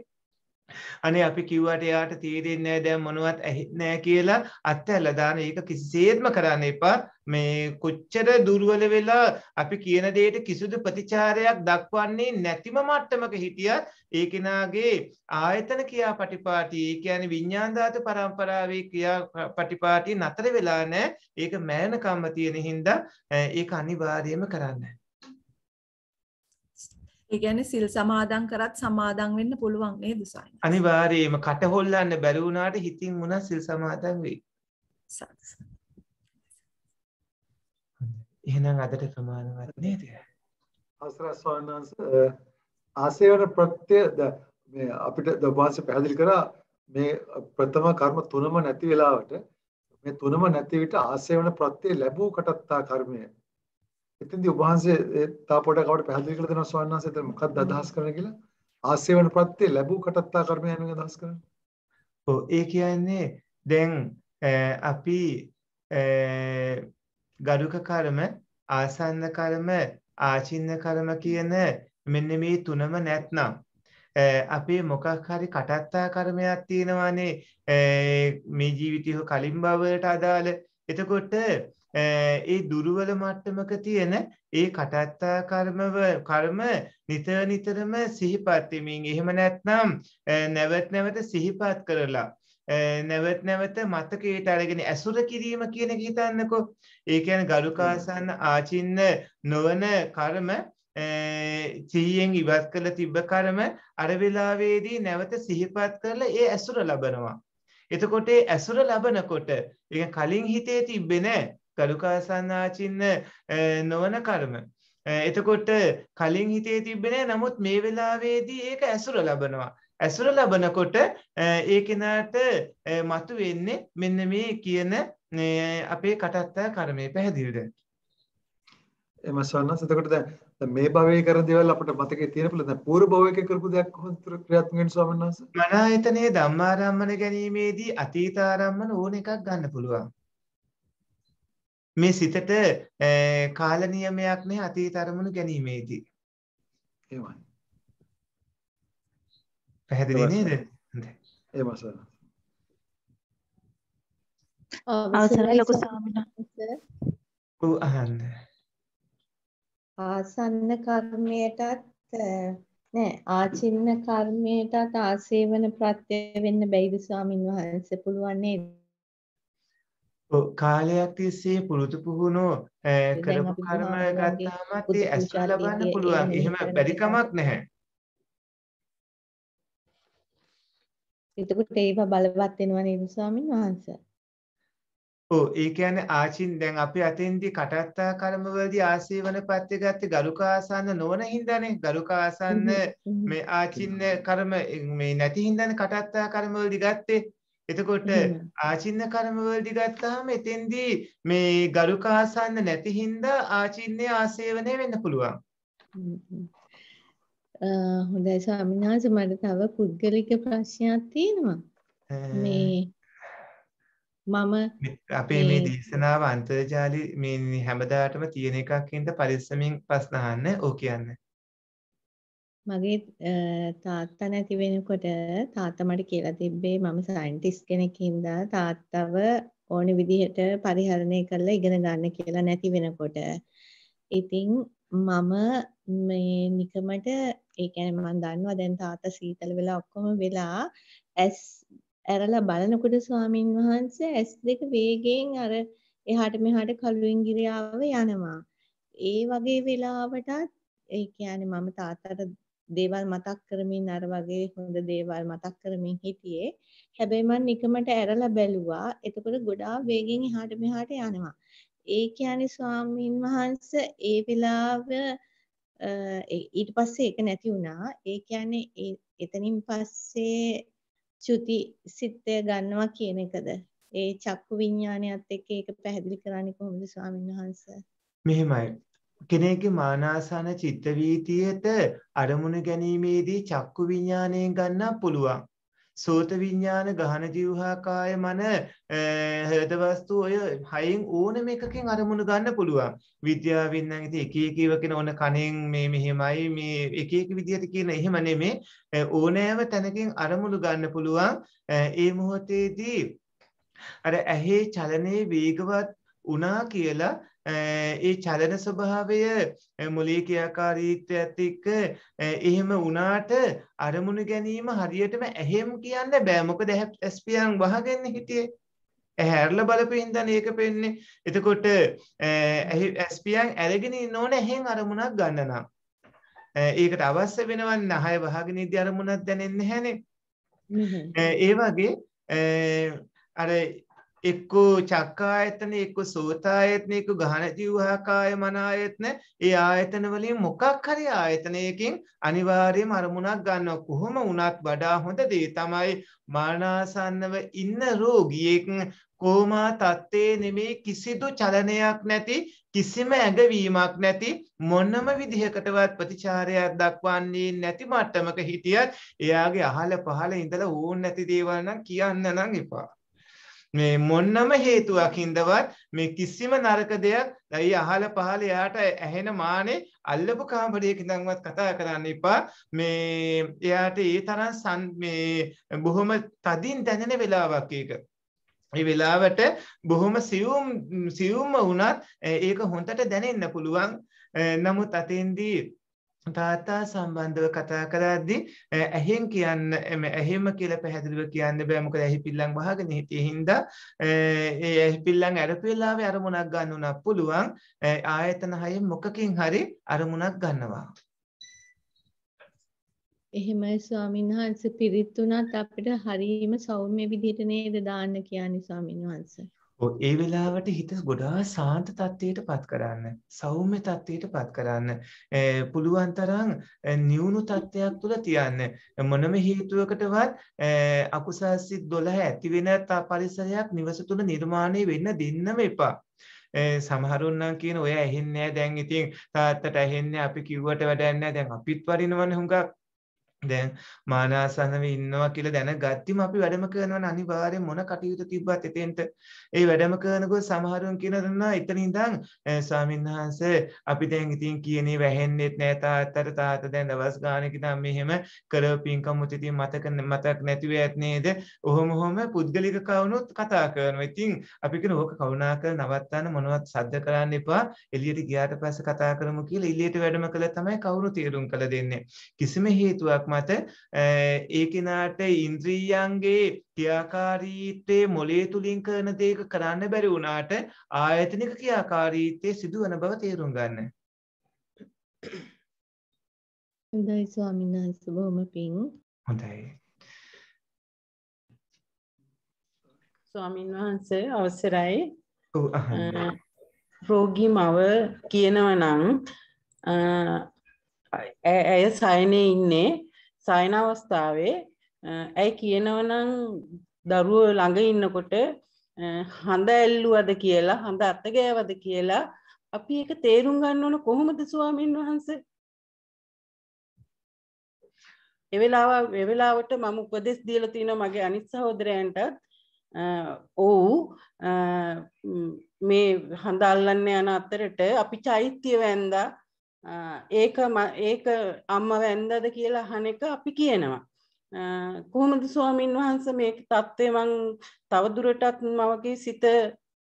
අනේ අපි කිව්වට එයාට තේරෙන්නේ නැහැ දැන් මොනවත් ඇහෙන්නේ නැහැ කියලා අත්හැරලා දාන එක කිසිසේත්ම කරන්න එපා මේ කොච්චර දුර්වල වෙලා අපි කියන දෙයට කිසිදු ප්‍රතිචාරයක් දක්වන්නේ නැතිම මට්ටමක හිටියත් ඒ කෙනාගේ ආයතන ක්‍රියාපටිපාටි ඒ කියන්නේ විඤ්ඤාණ ධාතු පරම්පරාවේ ක්‍රියාපටිපාටි නතර වෙලා නැහැ ඒක මෑනකම්ම තියෙන හින්දා ඒක අනිවාර්යයෙන්ම කරන්න ඒ කියන්නේ සිල් සමාදන් කරත් සමාදන් වෙන්න පුළුවන් නේද සයින්? අනිවාර්යයෙන්ම කට හොල්ලන්න බැරි වුණාට හිතින් වුණා සිල් සමාදන් වෙයි. එහෙනම් අදට ප්‍රමාණවත් නේද? අවසර ස්වාමීන් වහන්සේ ආසේවන ප්‍රත්‍ය මේ අපිට දවාස පැහැදිලි කරා මේ ප්‍රථම කර්ම තුනම නැති වෙලාවට මේ තුනම නැති විට ආසේවන ප්‍රත්‍ය ලැබූ කටත්තා කර්මය එතෙන්දී ඔබ වහන්සේ තව පොඩක් අපට පැහැදිලි කරලා දෙනවා ස්වාමීන් වහන්සේ එතන මොකක්ද අදහස් කරන්නේ කියලා. ආසේවන ප්‍රත්‍ය ලැබූ කටත්තා කර්මය යන අදහස් කරන්නේ. ඔව් ඒ කියන්නේ දැන් අපි ගරුක කර්ම, ආසන්න කර්ම, ආචින්න කර්ම කියන මෙන්න මේ තුනම නැත්නම් අපේ මොකක් හරි කටත්තා කර්මයක් තියෙනවානේ මේ ජීවිතය කලින් භවයට අදාළ එතකොට ඒ දුර්වල මට්ටමක තියෙන ඒ කටත්තා කර්මව කර්ම නිතර නිතරම සිහිපත් වෙමින් එහෙම නැත්නම් නැවත නැවත සිහිපත් කරලා නැවත නැවත මතකයට අරගෙන ඇසුර කිරීම කියන එක හිතන්නකෝ ඒ කියන්නේ ගරුකාසන්න ආචින්න නොවන කර්ම චීයෙන් ඉවත් කළ තිබ්බ කර්ම අර වෙලාවේදී නැවත සිහිපත් කරලා ඒ ඇසුර ලබනවා එතකොට ඒ ඇසුර ලබනකොට ඒක කලින් හිතේ තිබ්බේ නැහැ ගලුකාසන්නාචින්න නොවන කර්ම. එතකොට කලින් හිතේ තිබෙන නමුත් මේ වෙලාවේදී ඒක ඇසුර ලබනවා. ඇසුර ලබනකොට ඒ කෙනාට මතු වෙන්නේ මෙන්න මේ කියන අපේ කටත්තා කරමය පැහැදිල්ද. එම සවන්න සතකොට දැ මේ භවය කර දෙවල් අපට මතක තියනපල පූර භවක කරපු දෙයක් හොතුර ක්‍රියාත්මෙන් ස්වාමන්ස මනාහිතනය දම්මාරම්මන ගැනීමේදී අතීතාරම්මන ඕන එකක් ගන්න පුළුවන්. මේ සිතට කාල නියමයක් නැහැ අතීත අරමුණු ගැනීමේදී. එහෙමයි. පැහැදිලි නේද? එහෙමයි සර්. අවසරයි ලොකු ස්වාමීනි. ඔව් අහන්න. ආසන්න කර්මයටත් නෑ ආචින්න කර්මයටත් ආසේවන ප්‍රත්‍ය වෙන්න බැයිද ස්වාමින් වහන්සේ පුළුවන් නේද? කාලයක් තිස්සේ පුරුදු පුහුණු කරපු කර්ම ගත්තාම ඒ ඇස් ලබන්න පුළුවන්. එහෙම බැරි කමක් නැහැ. එතකොට ඒව බලවත් වෙනවා නේද ස්වාමීන් වහන්සේ? ඔව් ඒ කියන්නේ ආචින් දැන් අපි අතෙන්දී කටත්තා කර්මවලදී ආසීවන පත්‍ය ගත්තේ ගරුක ආසන්න නොවන හින්දානේ ගරුක ආසන්න මේ ආචින්න කර්ම මේ නැති හින්දානේ කටත්තා කර්මවලදී ගත්තේ එතකොට ආචින්න කර්ම වලදී ගත්තාම එතෙන්දී මේ ගරුකාසන්න නැති හින්දා ආචින්නේ ආසේවණය වෙන්න පුළුවන්. හොඳයි ස්වාමීන් වහන්සේ මට තව පුද්ගලික ප්‍රශ්නයක් තියෙනවා. මේ මම අපේ මේ දේශනාව අන්තර්ජාලය මේ හැමදාටම තියෙන එකක් හින්දා පරිස්සමින් ප්‍රශ්න අහන්න ඕක කියන්නේ. මගේ තාත්තා නැති වෙනකොට තාත්තා මට කියලා තිබ්බේ මම සයන්ටිස් කෙනෙක් හින්දා තාත්තව ඕන විදිහට පරිහරණය කරලා ඉගෙන ගන්න කියලා නැති වෙනකොට. ඉතින් මම මේ නිකමට ඒ කියන්නේ මම දන්නවා දැන් තාත්තා සීතල වෙලා ඔක්කොම වෙලා ඇස් ඇරලා බලනකොට ස්වාමින් වහන්සේ ඇස් දෙක වේගයෙන් අර එහාට මෙහාට කළුවෙන් ගිරියාව යනවා. ඒ වගේ වෙලාවටත් ඒ කියන්නේ මම තාත්තට දේවල් මතක් කරමින් අර වගේ හොඳ දේවල් මතක් කරමින් හිටියේ. හැබැයි මම නිකමට ඇරලා බැලුවා. එතකොට ගොඩාක් වේගෙන් එහාට මෙහාට යනවා. ඒ කියන්නේ ස්වාමීන් වහන්සේ ඒ වෙලාව ඊට පස්සේ ඒක නැති වුණා. ඒ කියන්නේ එතනින් පස්සේ චුති සිත්ය ගන්නවා කියන එකද? ඒ චක්කු විඤ්ඤාණයත් එක්ක ඒක පැහැදිලි කරන්නේ කොහොමද ස්වාමීන් වහන්සේ? මෙහෙමයි කෙනෙක්ගේ මානාසන චිත්ත වීතියට අරමුණු ගැනීමේදී චක්කු විඥාණයෙන් ගන්න පුළුවන්. සෝත විඥාන ගහන ජීවහා කාය මන හෘද වස්තු ඔය හයෙන් ඕනම එකකින් අරමුණු ගන්න පුළුවන්. විද්‍යාවෙන් නම් ඉතින් එක එක ඒවා කියන ඕන කණෙන් මේ මෙහෙමයි මේ එක එක විදියට කියන එහෙම නෙමේ ඕනෑම තැනකින් අරමුණු ගන්න පුළුවන්. ඒ මොහොතේදී අර ඇහි චලනයේ වේගවත් උනා කියලා ඒ චලන ස්වභාවය මුලීකයාකාරීත්‍ය ඇතික්ක එහෙම වනාට අරමුණ ගැනීම හරියටම ඇහෙම් කියන්න බෑමොක දැ ඇස්පියන් වහගන්න හිටියේ. ඇහැරල බලපහින්දන ඒක පෙන්නේ එතකොට ඇස්පියන් ඇරගෙන නොන එහෙන් අරමුණක් ගන්නනම්. ඒකට අවස්්‍ය වෙනවන් නහය වහගෙනීද අරමුණක් දැනෙන්න හැනේ. ඒ වගේ අර එක්කෝ චක්කායතන එක්ක සෝතායතන එක්ක ගහන ජීවහාකාය මන ආයතන ඒ ආයතන වලින් මොකක් හරි ආයතනයකින් අනිවාර්යයෙන්ම අරමුණක් ගන්නවා කොහොම වුණත් වඩා හොඳ දේ තමයි මරණාසන්නව ඉන්න රෝගියෙක් කෝමා තත්ත්වේ නෙමේ කිසිදු චලනයක් නැති කිසිම ඇඟවීමක් නැති මොනම විදිහකටවත් ප්‍රතිචාරයක් දක්වන්නේ නැති මට්ටමක හිටියත් එයාගේ අහල පහල ඉඳලා ඕන් නැති දේවල් නම් කියන්න නම් එපා මේ මොන්නම හේතුවකින්දවත් මේ කිසිම නරක දෙයක් දැයි අහල පහල එයාට ඇහෙන මානේ අල්ලපු කාමරයක ඉඳන්වත් කතා කරන්න එපා මේ එයාට ඒ තරම් මේ බොහොම තදින් දැනෙන වෙලාවක් ඒක ඒ වෙලාවට බොහොම සියුම් සියුම්ම වුණත් ඒක හොඳට දැනෙන්න පුළුවන් නමුත් අතෙන්දී තාත්තා සම්බන්ධව කතා කරද්දි ඇහෙන් කියන්න ඇහෙම කියල පැහැදිලිව කියන්න බෑමක ඇහි පිල්ලං වහගෙන හිටිය හින්ද ඒ ඇහි පිල්ලං ඇරපිල්ලාව අරමුණක් ගන්න වනක් පුළුවන් ආයතන හය මොකකින් හරි අරමුණක් ගන්නවා. එහෙමයි ස්වාමීන් වහන්ස පිරිත් වුණත් අපිට හරීම සෞම්‍ය විදිහට නේද දාන්න කියන්නේ ස්වාමීන් වහන්සේ. ඒ වෙලාවට හිත ගොඩා සාන්ත තත්ත්වයට පත් කරන්න සෞම්‍ය තත්ත්වයට පත් කරන්න පුළුවන් තරම් නිවුණු තත්ත්වයක් තුළ තියන්න මොනම හේතුවකටවත් අකුසාසිත් දොළහ ඇතිවෙන තා පරිසරයක් නිවස තුළ නිර්මාණය වෙන්න දෙන්නම එපා සමහරුන්නම් කියන ඔය ඇහෙන්නේ දැන් ඉතින් තාත්තට ඇහෙන්නේ අපි කිව්වට වැඩන්නේ දැන් අපිත් වරිනවන හුඟක් දැන් මානාසනව ඉන්නවා කියලා දැනගත්තිම අපි වැඩම කරනවා අනිවාර්යෙන් මොන කටයුතු තිබ්බත් එතෙන්ට ඒ වැඩම කරනකොට සමහරුන් කියනවා එතන ඉඳන් ස්වාමීන් වහන්සේ අපි දැන් ඉතින් කියන්නේ වැහෙන්නෙත් නෑ තාත්තට තාත්තා දැන් දවස් ගානක ඉඳන් මෙහෙම කරව පින්කම් මුත් ඉතින් මතක මතක් නැතිව ඇත් නේද ඔහොම ඔහොම පුද්ගලික කවුනොත් කතා කරනවා ඉතින් අපි කියන ඕක කරුණාකර නවත්තන්න මොනවත් සද්ද කරන්න එපා එළියට ගියාට පස්සේ කතා කරමු කියලා එළියට වැඩම කළා තමයි කවුරු තීරුම් කළ දෙන්නේ කිසිම හේතුවක් මත ඒ කෙනාට ඉන්ද්‍රීයන්ගේ ක්‍රියාකාරීත්තේ මොලේ තුළින් කරන දේක කරන්න බැරි වුණාට ආයතනික ක්‍රියාකාරීත්තේ සිදුවන බව තේරුම් ගන්න. හොඳයි ස්වාමීන් වහන්සේ බොහොම පිං. හොඳයි. ස්වාමීන් වහන්සේ අවසරයි. රෝගී මව කියනවනම් ඇය සයනේ ඉන්නේ සයන අවස්ථාවේ ඇයි කියනවනං දරුව ළඟ ඉන්නකොට හඳ ඇල්ලුවද කියලා හඳ අත්තගෑවද කියලා අපි එක තේරුම් ගන්න ඕන කොහොමද ස්වාමීන් වහන්ස එවෙලාව වෙවෙලාවට මම උපදෙස් දීලා තියෙනවා මගේ අනිත් සහෝදරයන්ටත් ඔව් මේ හඳ අල්ලන්න යන අතරට අපි චෛත්‍ය වැන්දා ඒක ඒක අම්ම වැන්දද කියලා හන එක අපි කියනවා. කොහොමද ස්වාමීන් වහන්ස මේ තත්ත්වය මං තවදුරටත් මවගේ සිත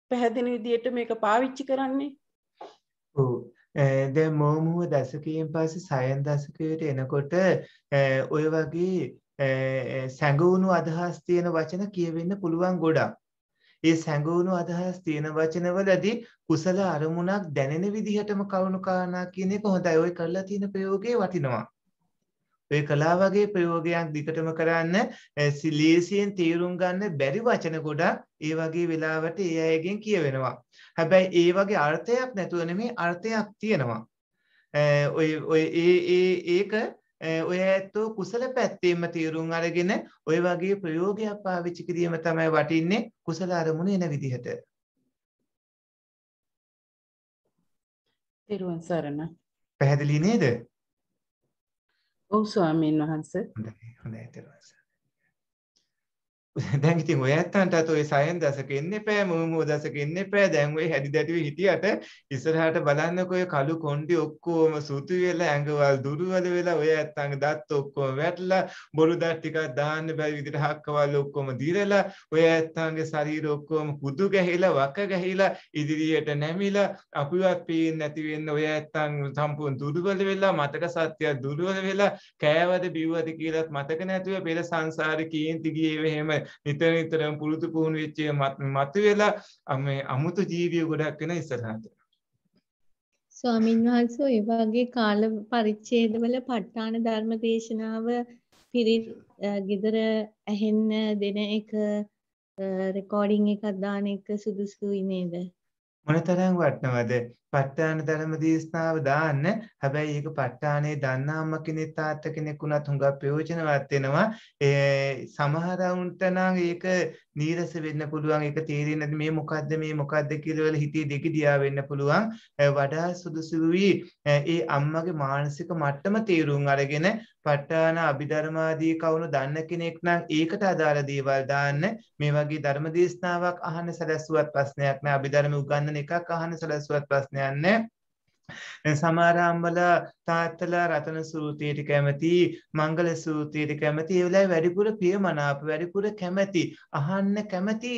පැහැදිලි විදියට මේක පාවිච්චි කරන්නේ. දැ මෝමුව දසකයෙන් පස්ස සයන් දසකයට එනකොට ඔය වගේ සැඟවුණු අදහස් තියෙන වචන කියවෙන්න පුළුවන් ගොඩක් ඒ සැඟවුණු අදහස් තියෙන වචනවලදී කුසල අරමුණක් දැනෙන විදිහටම කරුණු කාරණා කියන එක හොඳයි. ඔය කරලා තියෙන ප්‍රයෝගේ වටිනවා. ඔය කලා වගේ ප්‍රයෝගයක් දිගටම කරන්න සිලේසියෙන් තේරුම් ගන්න බැරි වචන ගොඩක් ඒ වගේ වෙලාවට ඒ අයගෙන් කියවෙනවා. හැබැයි ඒ වගේ අර්ථයක් නැතුව නෙමේ අර්ථයක් තියෙනවා. ඔය ඔය ඒ ඒ ඒක ඔය ඇත්තෝ කුසල පැත්තේම තීරුම් අරගෙන ඔය වගේ ප්‍රයෝගයක් පාවිච්චි කිරීම තමයි වටින්නේ කුසල අරමුණ එන විදිහට. තෙරුවන් සරණ. පැහැදිලි නේද? ඔව් ස්වාමීන් වහන්සේ. හොඳයි හොඳයි තෙරුවන් සරණ. දැන් ඉතින් ඔය ඇත්තන්ටත් ඔය සයන් දසක එන්න එපා මොමෝ දසක එන්න එපා දැන් ඔය හැදි දැඩිව හිටියට ඉස්සරහට බලන්නකො ඔය කළු කොණ්ඩි ඔක්කොම සුතු වෙලා ඇඟවල් දුරවල වෙලා ඔය ඇත්තන්ගේ දත් ඔක්කොම වැටලා බොරු දත් ටිකක් දාන්න බැරි විදිහට හක්කවල් ඔක්කොම දිරලා ඔය ඇත්තන්ගේ ශරීර ඔක්කොම කුදු ගැහිලා වක ගැහිලා ඉදිරියට නැමිලා අපිවත් පේන්නේ නැති වෙන්න ඔය ඇත්තන් සම්පූර්ණ දුරවල වෙලා මතක සත්‍ය දුරවල වෙලා කෑවද බිව්වද කියලාත් මතක නැතුව පෙර සංසාරේ කීන්ති ගියේ එහෙම නිතර නිතරම් පුරුදු පුහුණු වෙච්චේ මතු වෙලා මේ අමුතු ජීවිය ගොඩක් වෙන ඉස්සරහට. ස්වාමින් වහන්සේ ඒ වගේ කාල පරිච්ඡේදවල ප ဋ ාණ ධර්ම දේශනාව පිරිත් ගෙදර ඇහෙන්න දෙන එක රෙකෝඩින් එකක් දාන එක සුදුසුයි නේද? මොනතරම් වටනවද ප ဋ ාණ ධර්ම දේශනාව දාන්න. හැබැයි ඒක ප ဋ ාණේ දන්න අම්ම කෙනෙක් තාත්තා කෙනෙක් වුණත් හුඟක් ප්‍රයෝජනවත් වෙනවා. ඒ සමහර උන්ට නම් ඒක නීරස වෙන්න පුළුවන්. ඒක තේරෙන්නේ මේ මොකද්ද මේ මොකද්ද කියලා වල හිතේ දෙගිඩියා වෙන්න පුළුවන්. වඩා සුදුසුයි ඒ අම්මගේ මානසික මට්ටම තේරුම් අරගෙන ප ဋ ාණ අභිධර්මාදී කවුරු දන්න කෙනෙක් නම් ඒකට අදාළ දේවල් දාන්න මේ වගේ ධර්ම දේශනාවක් අහන්න සැලැස්සුවත් ප්‍රශ්නයක් නෑ අභිධර්ම උගන්වන එකක් අහන්න සැලැස්සුවත් ප්‍රශ්නයක් හොයන්නේ සමාරම්බල තාත්තලා රතන සූතියට කැමති මංගල සූතියට කැමති ඒවලයි වැඩිපුර පිය මනාප වැඩිපුර කැමැති අහන්න කැමති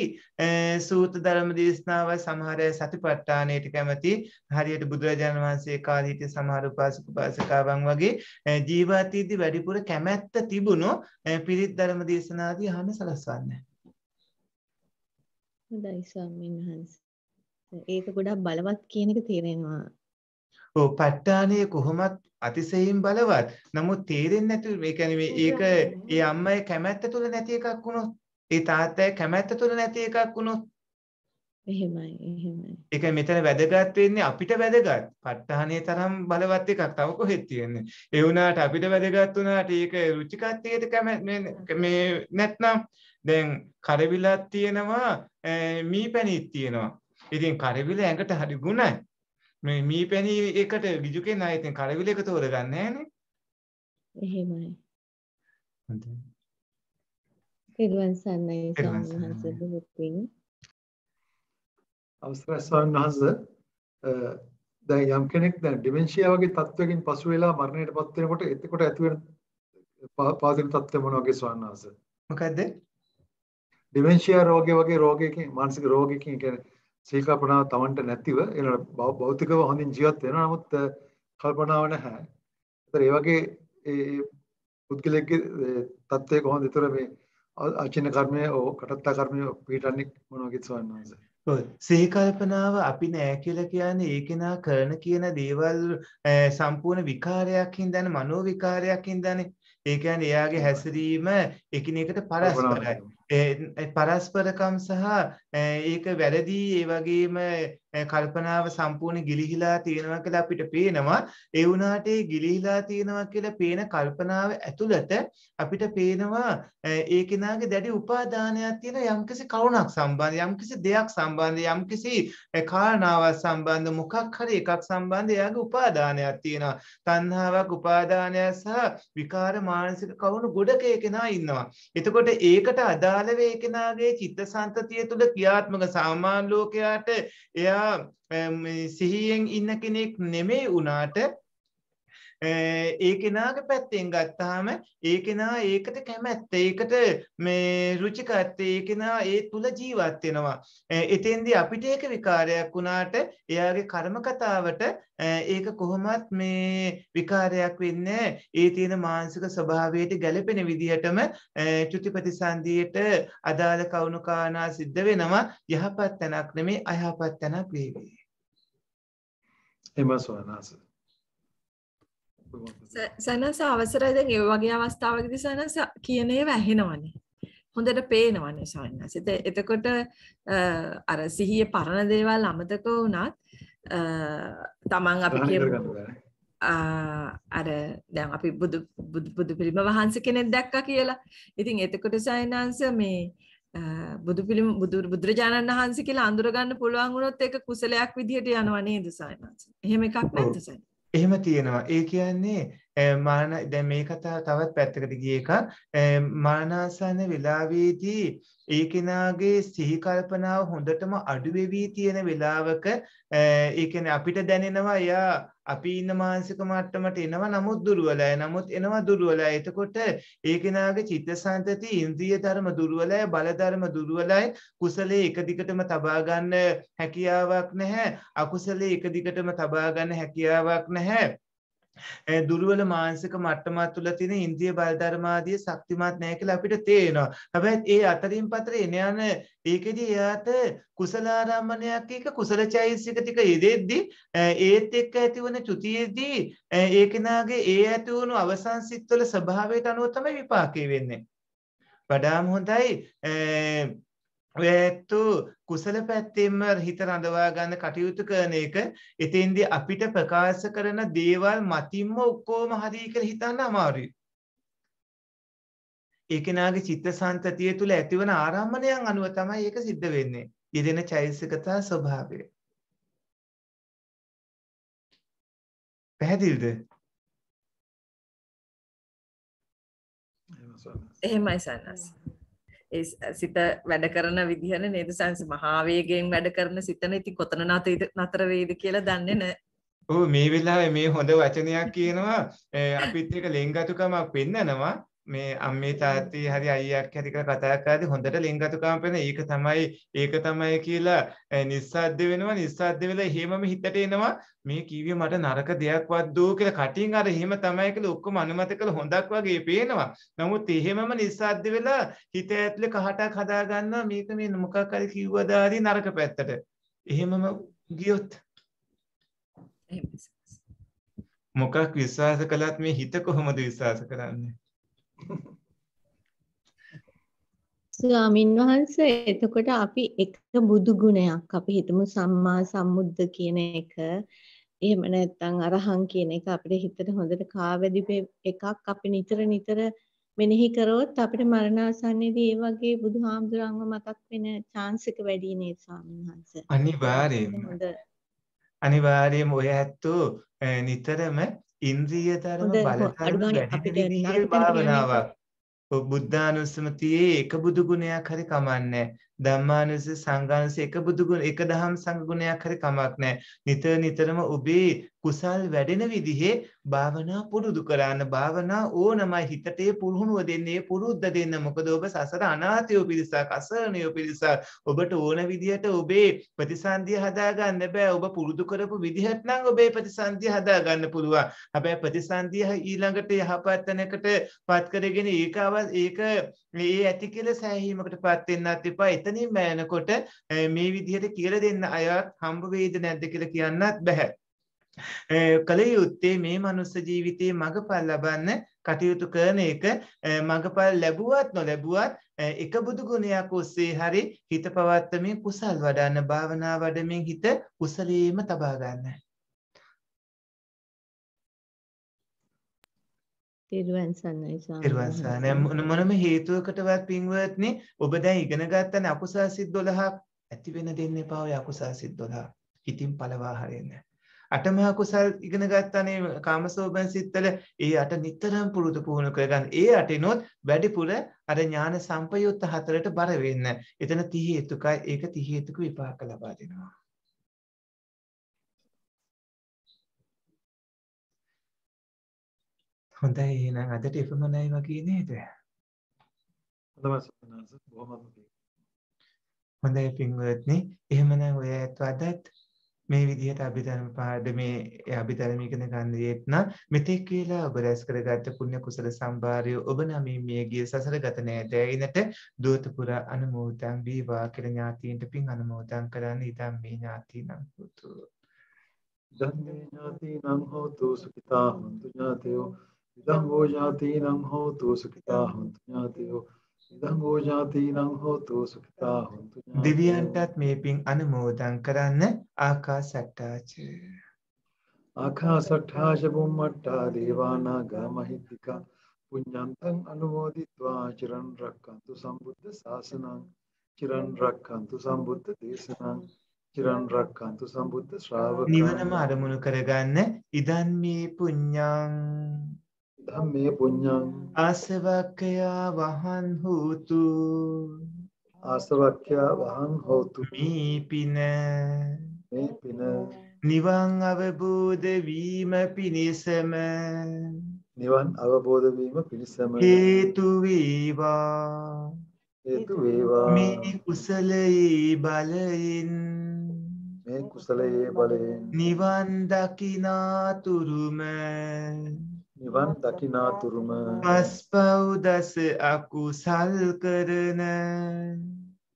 සූත ධර්ම දේශනාව සමහරය සති පට්ටානයට කැමති හරියට බුදුරජාණන් වහන්සේ කාලීටය සමහරුපාසක පාසකාවන් වගේ ජීවාතීදි වැඩිපුර කැමැත්ත තිබුණු පිරිත් ධර්ම දේශනාදී හන්න සලස්වන්න. දයිස්වාමීන් වහන්සේ ඒක ගොඩක් බලවත් කියන එක තේරෙනවා. ඔව් ප ဋ ාණය කොහොමත් අතිශයින් බලවත්. නමුත් තේරෙන්නේ නැතු මේ කියන්නේ ඒක ඒ අම්මගේ කැමැත්ත තුල නැති එකක් වුණොත් ඒ තාත්තගේ කැමැත්ත තුල නැති එකක් වුණොත් එහෙමයි එහෙමයි. ඒක මෙතන වැදගත් වෙන්නේ අපිට වැදගත්. ප ဋ ාණයේ තරම් බලවත් එකක් තව කොහෙද තියෙන්නේ. ඒ වුණාට අපිට වැදගත් වුණාට ඒක රුචිකත්වයට කැමැ මේ නැත්නම් දැන් කරවිලක් තියෙනවා මී පැණිත් තියෙනවා. ඉතින් කරවිල ඇඟට හරි ගුණයි. මේ මීපැණි එකට ගිජු කෙනා ඉතින් කරවිල එක තෝරගන්නේ නැහනේ. එහෙමයි. හොඳයි. පිරුවන් සන්නයි සම්හන්සේ බොහොතින්. අවසර ස්වාමීන් වහන්සේ දැන් යම් කෙනෙක් දැන් ඩිමෙන්ෂියා වගේ තත්වයකින් පසු වෙලා මරණයටපත් වෙනකොට එතකොට ඇති වෙන පාදින තත්ත්වය මොන වගේ ස්වාමීන් වහන්සේ? මොකද්ද? ඩිමෙන්ෂියා රෝගේ වගේ රෝගයකින් මානසික රෝගයකින් කියන්නේ සීල් කල්පනාව Tamanට නැතිව එන භෞතිකව හොඳින් ජීවත් වෙනවා නමුත් කල්පනාව නැහැ. ඒතර ඒ වගේ ඒ පුද්ගලයේ தත්ත්වය කොහොමද ඊතර මේ අචින කර්මය ඕ කටත්තා කර්මය පිටන්නේ මොනවා කිත් ස්වාමීන් වහන්සේ. සේකල්පනාව අපි නෑ කියල කියන්නේ ඒකෙනා කරන කියන දේවල් සම්පූර්ණ විකාරයක්ින් දැන මනෝ විකාරයක්ින් දැන ඒකන් එයාගේ හැසිරීම එකන එකට පරස්පරයි. පරස්පරකම් සහ ඒක වැරදි ඒ වගේම කල්පනාව සම්පූර්ණ ගිලිහිලා තියෙනවා කියලා අපිට පේනවා. ඒ වුණාට ඒ ගිලිහිලා තියෙනවා කියලා පේන කල්පනාව ඇතුළත අපිට පේනවා ඒ කෙනාගේ දැඩි උපාදානයක් තියෙන යම්කිසි කරුණක් සම්බන්ධ යම්කිසි දෙයක් සම්බන්ධ යම්කිසි කාරණාවක් සම්බන්ධ මොකක් හරි එකක් සම්බන්ධ එයාගේ උපාදානයක් තියෙනවා. තණ්හාවක් උපාදානයක් සහ විකාර මානසික කරුණු ගොඩක ඒ කෙනා ඉන්නවා. එතකොට ඒකට අදාළ වේ කෙනාගේ චිත්තසංතතිය තුළ ක්‍රියාත්මක සාමාන්‍ය ලෝකයාට එයා එයා සිහියෙන් ඉන්න කෙනෙක් නෙමේ වුණාට ඒ කෙනාගේ පැත්තෙන් ගත්තාම ඒ කෙනා ඒකට කැමැත්ත ඒකට මේ රුචිකත්වය ඒ කෙනා ඒ තුල ජීවත් වෙනවා එතෙන්දී අපිට ඒක විකාරයක් වුණාට එයාගේ කර්ම කතාවට ඒක කොහොමත් මේ විකාරයක් වෙන්නේ ඒ තියෙන මානසික ස්වභාවයට ගැළපෙන විදිහටම චුති ප්‍රතිසන්දියට අදාළ කවුණු කාරණා සිද්ධ වෙනවා යහපත් තැනක් නෙමෙයි අයහපත් තැනක් වේවි එම සවනාසත් සැනස අවසරයි දැන් ඒ වගේ අවස්ථාවකදී සැනස කියන ඒවා ඇහෙනවනේ. හොඳට පේනවනේ සැනස. එතකොට අර සිහියේ පරණ දේවල් අමතක වුණත් තමන් අපි කියමු අර දැන් අපි බුදු බුදු පිළිම වහන්සේ කෙනෙක් දැක්කා කියලා. ඉතින් එතකොට සයනංශ මේ බුදු පිළිම බුදුරජාණන් වහන්සේ කියලා අඳුර ගන්න පුළුවන් වුණොත් ඒක කුසලයක් විදිහට යනවා නේද සයනංශ. එහෙම එකක් නැද්ද සයනංශ? එහෙම තියෙනවා. ඒ කියන්නේ මාන දැන් මේ කතාව තවත් පැත්තකට ගිය එක මානාසන වෙලාවේදී ඒ කෙනාගේ සිහි කල්පනාව හොඳටම අඩු වෙවි තියෙන වෙලාවක ඒ කියන්නේ අපිට දැනෙනවා එයා අපි ඉන්න මානසික මට්ටමට එනවා නමුත් දුර්වලයි. නමුත් එනවා දුර්වලයි. එතකොට ඒ කෙනාගේ චිත්තසංතති ඉන්ද්‍රිය ධර්ම දුර්වලයි, බල ධර්ම දුර්වලයි. කුසලයේ එක දිගටම තබා ගන්න හැකියාවක් නැහැ. අකුසලයේ එක දිගටම තබා ගන්න හැකියාවක් නැහැ. දුර්වල මානසික මට්ටමත් තුළ තියෙන ඉන්ද්‍රිය බලධර්මාදිය ශක්තිමත් නැහැ කියලා අපිට තේරෙනවා. හැබැයි ඒ අතරින් පතරේ එන යන ඒකෙදී එයාට කුසලාරම්මණයක් එක කුසලචෛසික ටික යෙදෙද්දී ඒත් එක්ක ඇතිවන චුතියේදී ඒ කෙනාගේ ඒ ඇති වුණු අවසන් සිත්වල ස්වභාවයට අනුව තමයි විපාකේ වෙන්නේ. වඩාම හොඳයි ඔය ඇත්තු කුසල පැත්තෙන්ම හිත රඳවා ගන්න කටයුතු කරන එක එතෙන්දී අපිට ප්‍රකාශ කරන දේවල් මතින්ම ඔක්කොම හරි කියලා හිතන්න අමාරුයි. ඒ කෙනාගේ චිත්තසංතතිය තුල ඇතිවන ආරම්මණයන් අනුව තමයි ඒක සිද්ධ වෙන්නේ. යෙදෙන චෛතසිකතා ස්වභාවය. පැහැදිලිද? එහෙමයි සන්නස්. ඒ සිත වැඩ කරන විදිහන නේද සංස මහාවේගයෙන් වැඩ කරන සිතන ඉතින් කොතන නතර වේද කියලා දන්නේ නැහැ. ඔව් මේ වෙලාවේ මේ හොඳ වචනයක් කියනවා අපිත් එක ලෙන්ගතුකමක් පෙන්නනවා මේ අම්මේ තාත්තේ හරි අයියක් හරි කියලා කතා කරද්දී හොඳට ලිංගතුකම පෙන ඒක තමයි ඒක තමයි කියලා නිස්සද්ද වෙනවා නිස්සද්ද වෙලා එහෙමම හිතට එනවා මේ කීවිය මට නරක දෙයක් වද්දෝ කියලා කටින් අර එහෙම තමයි කියලා ඔක්කොම අනුමත කළ හොඳක් වගේ පේනවා නමුත් එහෙමම නිස්සද්ද වෙලා හිත ඇතුලේ කහටක් හදා ගන්නවා මේක මේ මොකක් හරි කිව්වද හරි නරක පැත්තට එහෙමම ගියොත් මොකක් විශ්වාස කළත් මේ හිත කොහොමද විශ්වාස කරන්නේ ස්වාමින් වහන්සේ එතකොට අපි එක බුදු ගුණයක් අපි හිතමු සම්මා සම්බුද්ධ කියන එක එහෙම නැත්නම් අරහං කියන එක අපිට හිතට හොඳට කාවැදි එකක් අපි නිතර නිතර මෙනෙහි කරොත් අපිට මරණාසන්නයේදී ඒ වගේ බුදුහාමුදුරන්ව මතක් වෙන chance එක වැඩි නේද ස්වාමීන් වහන්සේ අනිවාර්යයෙන්ම අනිවාර්යයෙන්ම ඔය ඇත්තෝ නිතරම ඉන්ද්‍රියතරම බලතල අපිට භාවනාවක් බුද්ධානුස්සමතියේ එක බුදු ගුණයක් හරි කමන්නේ ධම්මානුසය සංඝානුසය එක බුදු ගුණ එක දහම් සංඝ ගුණයක් හරි කමක් නැහැ. නිතර නිතරම ඔබේ කුසල් වැඩෙන විදිහේ භාවනා පුරුදු කරන්න. භාවනා ඕනමයි හිතට ඒ පුරුහුණුව දෙන්නේ පුරුද්ද දෙන්න. මොකද ඔබ සසර අනාථයෝ පිරිසක්, අසරණයෝ පිරිසක්. ඔබට ඕන විදිහට ඔබේ ප්‍රතිසන්දිය හදාගන්න බෑ. ඔබ පුරුදු කරපු විදිහට නම් ඔබේ ප්‍රතිසන්දිය හදාගන්න පුළුවන්. හැබැයි ප්‍රතිසන්දිය ඊළඟට යහපත් තැනකට පත් කරගෙන ඒක ඒක ඒ ඇති කියලා සෑහීමකට පත් වෙන්නත් එපා. එතනින් බෑනකොට මේ විදිහට කියල දෙන්න අයත් හම්බ වේද නැද්ද කියලා කියන්නත් බැහැ. කළ යුත්තේ මේ මනුස්ස ජීවිතයේ මඟපල් ලබන්න කටයුතු කරන එක මඟපල් ලැබුවත් නොලැබුවත් එක බුදු ගුණයක් ඔස්සේ හරි හිත පවත්තමින් කුසල් වඩන්න භාවනා වඩමින් හිත කුසලීම තබාගන්න. තෙරුවන් සන්නයි තෙරුවන් සරණයි මොනම හේතුවකටවත් පින්වත්නි ඔබ දැන් ඉගෙන ගන්න අකුසල් සිත් 12ක් ඇති වෙන දෙන්න එපා ඔය අකුසල් සිත් 12 හිතින් පළවා හරින්න අටමහා කුසල් ඉගෙන ගන්නනේ කාමසෝබන් සිත්වල ඒ අට නිතරම පුරුදු පුහුණු කරගන්න. ඒ අටිනොත් වැඩිපුර අර ඥාන සම්පයුත්ත හතරට බර වෙන්න. එතන 30 හේතුකයි ඒක 30 හේතුක විපාක ලබා දෙනවා. හොඳයි එහෙනම් අදට එපමණයි වගේ නේද? හොඳයි සනාස බොහොමත්ම හොඳයි පින්වත්නි එහෙමනම් ඔය ඇත්ත අදත් මේ විදිහට අභිධර්ම පාඩමේ අභිධර්ම ඉගෙන ගන්න යෙත්න මෙතෙක් කියලා ඔබ රැස් කරගත්ත පුණ්‍ය කුසල සම්භාරය ඔබ නමින් මියගිය සසර ගත නෑදෑයිනට දූත පුරා අනුමෝදන් වේවා කියලා ඥාතීන්ට පින් අනුමෝදන් කරන්න ඉතින් මේ ඥාතීනම් පුතු ධම්මේ ඥාතීනම් හෝතු සුඛිතා හොන්තු ඥාතයෝ ඉදං ඕ ජාතීනං හෝතු සුඛිතා හොන්තු ඥාතයෝ ඉදං ඕ ජාතීනං හෝතු සුඛිතා හොන්තු දිව්‍යයන්ටත් මේ පින් අනුමෝදන් කරන්න ආකාසට්ටාච ආකාසට්ඨාච බුම්මට්ටා දේවානාගා මහිත්‍තිකා පුඤ්ඤන්තං අනුමෝදිත්වා චිරන් රක්칸තු සම්බුද්ධ ශාසනං චිරන් රක්칸තු සම්බුද්ධ දේශනං චිරන් රක්칸තු සම්බුද්ධ ශ්‍රාවක නිවනම අරමුණු කරගන්න ඉදන් මේ පුඤ්ඤං ධම්මේ පුඤ්ඤං ආසවක්ඛයා වහන් හෝතු ආසවක්ඛයා වහන් හෝතු මේ පින මේ පින නිවන් අවබෝධ වීම පිණිසම නිවන් අවබෝධ වීම පිණිසම හේතු වේවා හේතු වේවා මේ කුසලයේ බලයෙන් මේ කුසලයේ බලයෙන් නිවන් දකිනාතුරුම නිවන් දකිනාතුරුම පස්පව් දස අකුසල් කරන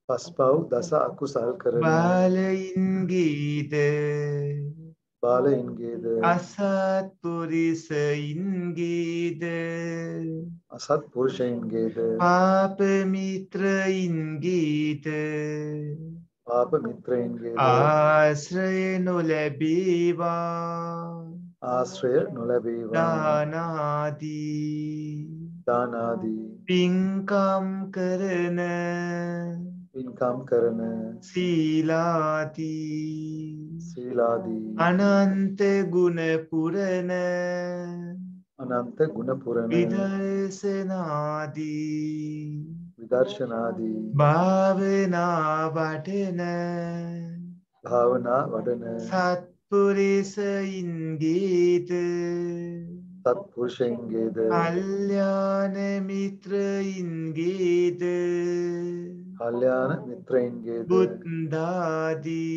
පස්පව් දස අකුසල් කරන බාලයින්ගේද බාලයින්ගේද අසත්පුරිසයින්ගේද අසත්පුරුෂයින්ගේද පාපමිත්‍රයින්ගේද පාපමිත්‍රයින්ගේ ආශ්‍රය නොලැබීවා ආශ්‍රය නොලැබේවා දානාදී දානාදී පින්කම් කරන පින්කම් කරන සීලාදී සීලාදී අනන්ත ගුණ පුරන අනන්ත ගුණ පුරන විදර්ශනාදී විදර්ශනාදී භාවනා වඩන භාවනා වඩන සත් तत्पुरुष इंगीत कल्याण मित्र इंगीत कल्याण मित्र इंगीत बुद्धादि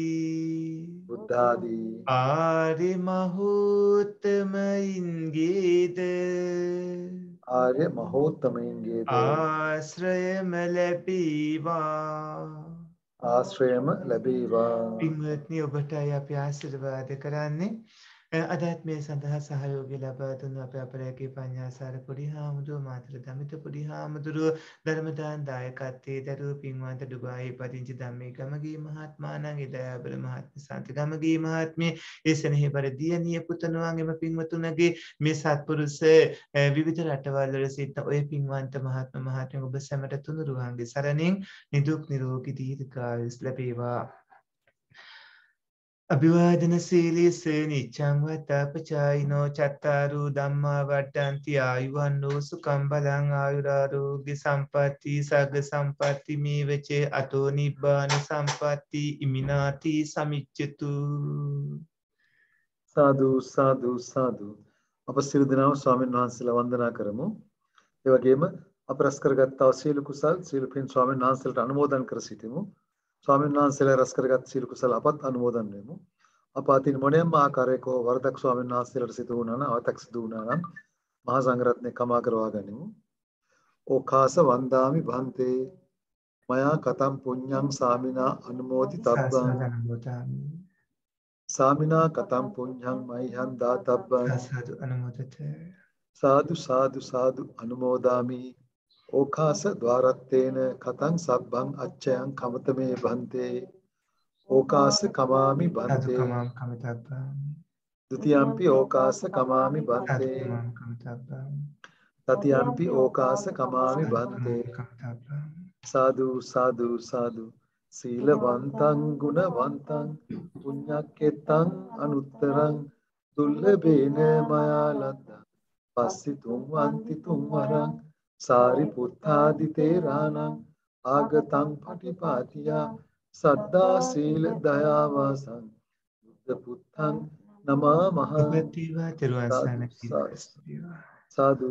बुद्धादि आर्य महोत्तम इंगीत आर्य महोत्तम इंगीत आश्रय मलपीवा ආශ්‍රයම ලැබේවා. පින්වත්නි ඔබටයි අපි ආශිර්වාද කරන්නේ. අදත් මේ සඳහා සහයෝගය ලබා දුන්න අප අපරයගේ පඤ්ඤාසාර පොඩි හාමුදුරුව මාතර දමිත පොඩි හාමුදුරුව ධර්මදාන දායකත්වයේ දරුව පින්වන්ත ඩුබායි පදිංචි ධම්මේ ගමගේ මහත්මාණන් ඉදයාබල මහත්ම සන්ත ගමගේ මහත්මිය ඒ සෙනෙහි බර දියණිය පුතණුවන්ගේම පින්වතුන්ගේ මේ සත්පුරුෂ විවිධ රටවල් වල සිටින ඔය පින්වන්ත මහත්ම මහත්මිය ඔබ සැමට තුනුරුවන්ගේ සරණින් නිදුක් නිරෝගී දීර්ඝායුෂ ලැබේවා අභිවාදනශීලී සේනිච්ඡං වත්තාපචායිනෝ චත්තාරෝ ධම්මා වඩ්ඩಂತಿ ආයුවන්‍නෝ සුඛං බලං ආයුරාෝග්‍ය සම්පatti සග්ග සම්පatti මේවචේ අතෝ නිබ්බාන සම්පatti ඉමිනාති සමිච්ඡතු සාදු සාදු සාදු අප සියලු දෙනාම ස්වාමීන් වහන්සේලා වන්දනා කරමු ඒ වගේම අප රැස් කරගත් තව සියලු කුසල් සියලු පින් ස්වාමීන් වහන්සේලාට අනුමෝදන් කර සිටිමු ස්වාමීන් වහන්සේලා රැස් කරගත් සීල කුසල අපත් අනුමෝදන් වෙමු. අප අතින් මොනෑම ආකාරයක හෝ වරදක් ස්වාමීන් වහන්සේලාට සිදු වුණා නම් අවතක් සිදු වුණා නම් මහා සංඝරත්නය කමා කරවා ගනිමු. ඕකාස වන්දාමි භන්තේ මයා කතම් පුඤ්ඤං සාමිනා අනුමෝදි තබ්බං සාමිනා කතම් පුඤ්ඤං මයිහං දාතබ්බං සාදු අනුමෝදත සාදු සාදු සාදු අනුමෝදාමි ඕකාස ద్వාරත්තේන කතං සබ්බං අච්චයන් කමතමේ බන්තේ ඕකාස කමාමි බන්තේ කමාම් කමිතබ්බාමි ဒ ුතියම්පි ඕකාස කමාමි බන්තේ තතියම්පි ඕකාස කමාමි බන්තේ සාදු සාදු සාදු සීලවන්තං ගුණවන්තං පුඤ්ඤක්කෙතං අනුත්තරං දුල්ලබේන මයාලද්දා පස්සි තුම්වන්ති තුම්වරං සාරිපුත්තාදිතේ රාණං ආගතං පටිපාතියා සද්දා සීල දයාවාසං බුද්ධ පුත්තං නමා මහ සාදු